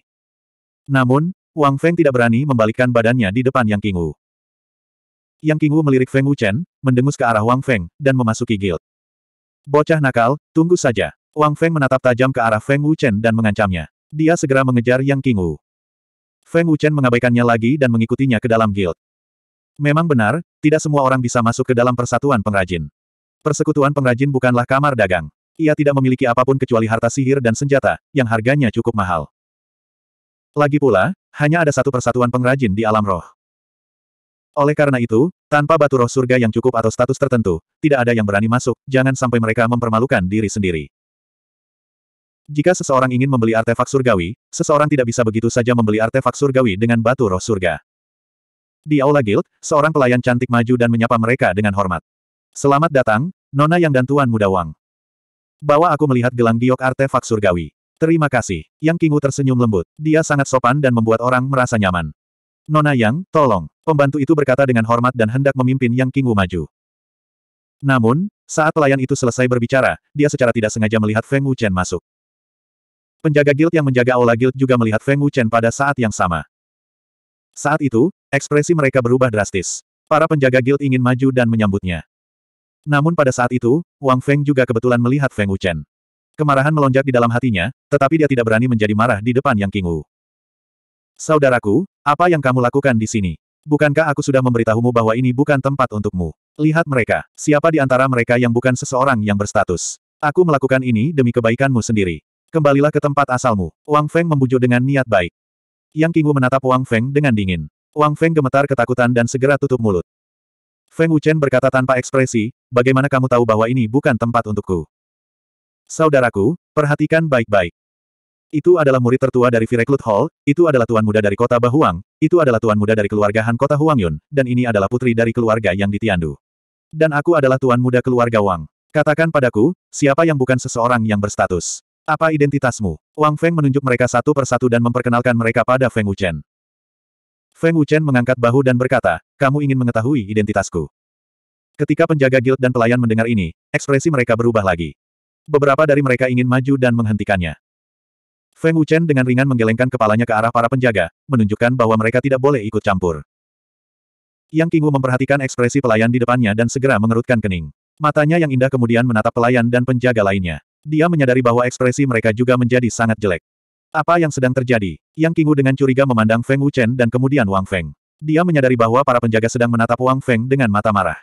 Namun, Wang Feng tidak berani membalikkan badannya di depan Yang Qingwu. Yang Qingwu melirik Feng Wuchen, mendengus ke arah Wang Feng, dan memasuki guild. Bocah nakal, tunggu saja. Wang Feng menatap tajam ke arah Feng Wuchen dan mengancamnya. Dia segera mengejar Yang Qingwu. Feng Wuchen mengabaikannya lagi dan mengikutinya ke dalam guild. Memang benar, tidak semua orang bisa masuk ke dalam persatuan pengrajin. Persekutuan pengrajin bukanlah kamar dagang. Ia tidak memiliki apapun kecuali harta sihir dan senjata, yang harganya cukup mahal. Lagi pula, hanya ada satu persatuan pengrajin di alam roh. Oleh karena itu, tanpa batu roh surga yang cukup atau status tertentu, tidak ada yang berani masuk, jangan sampai mereka mempermalukan diri sendiri. Jika seseorang ingin membeli artefak surgawi, seseorang tidak bisa begitu saja membeli artefak surgawi dengan batu roh surga. Di Aula Guild, seorang pelayan cantik maju dan menyapa mereka dengan hormat. Selamat datang, Nona Yang dan Tuan Muda Wang. Bawa aku melihat gelang giok artefak surgawi. Terima kasih. Yang Kingu tersenyum lembut. Dia sangat sopan dan membuat orang merasa nyaman. Nona Yang, tolong. Pembantu itu berkata dengan hormat dan hendak memimpin Yang Kingu maju. Namun, saat pelayan itu selesai berbicara, dia secara tidak sengaja melihat Feng Wuchen masuk. Penjaga guild yang menjaga aula guild juga melihat Feng Wuchen pada saat yang sama. Saat itu, ekspresi mereka berubah drastis. Para penjaga guild ingin maju dan menyambutnya. Namun pada saat itu, Wang Feng juga kebetulan melihat Feng Wuchen. Kemarahan melonjak di dalam hatinya, tetapi dia tidak berani menjadi marah di depan Yang Qingwu. Saudaraku, apa yang kamu lakukan di sini? Bukankah aku sudah memberitahumu bahwa ini bukan tempat untukmu? Lihat mereka, siapa di antara mereka yang bukan seseorang yang berstatus? Aku melakukan ini demi kebaikanmu sendiri. Kembalilah ke tempat asalmu. Wang Feng membujuk dengan niat baik. Yang Qingwu menatap Wang Feng dengan dingin. Wang Feng gemetar ketakutan dan segera tutup mulut. Feng Wuchen berkata tanpa ekspresi, bagaimana kamu tahu bahwa ini bukan tempat untukku? Saudaraku, perhatikan baik-baik. Itu adalah murid tertua dari Vireklut Hall, itu adalah tuan muda dari kota Bahuang, itu adalah tuan muda dari keluarga Han kota Huangyun, dan ini adalah putri dari keluarga yang ditiandu. Dan aku adalah tuan muda keluarga Wang. Katakan padaku, siapa yang bukan seseorang yang berstatus? Apa identitasmu? Wang Feng menunjuk mereka satu persatu dan memperkenalkan mereka pada Feng Wuchen. Feng Wuchen mengangkat bahu dan berkata, kamu ingin mengetahui identitasku. Ketika penjaga guild dan pelayan mendengar ini, ekspresi mereka berubah lagi. Beberapa dari mereka ingin maju dan menghentikannya. Feng Wuchen dengan ringan menggelengkan kepalanya ke arah para penjaga, menunjukkan bahwa mereka tidak boleh ikut campur. Yang Wu memperhatikan ekspresi pelayan di depannya dan segera mengerutkan kening. Matanya yang indah kemudian menatap pelayan dan penjaga lainnya. Dia menyadari bahwa ekspresi mereka juga menjadi sangat jelek. Apa yang sedang terjadi? Yang Kingu dengan curiga memandang Feng Wuchen dan kemudian Wang Feng. Dia menyadari bahwa para penjaga sedang menatap Wang Feng dengan mata marah.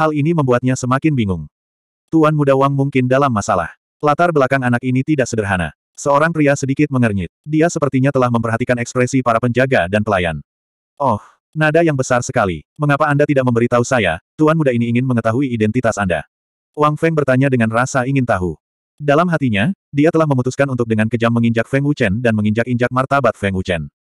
Hal ini membuatnya semakin bingung. Tuan muda Wang mungkin dalam masalah. Latar belakang anak ini tidak sederhana. Seorang pria sedikit mengernyit. Dia sepertinya telah memperhatikan ekspresi para penjaga dan pelayan. Oh, nada yang besar sekali. Mengapa Anda tidak memberitahu saya? Tuan muda ini ingin mengetahui identitas Anda. Wang Feng bertanya dengan rasa ingin tahu. Dalam hatinya, dia telah memutuskan untuk dengan kejam menginjak Feng Wuchen dan menginjak-injak martabat Feng Wuchen.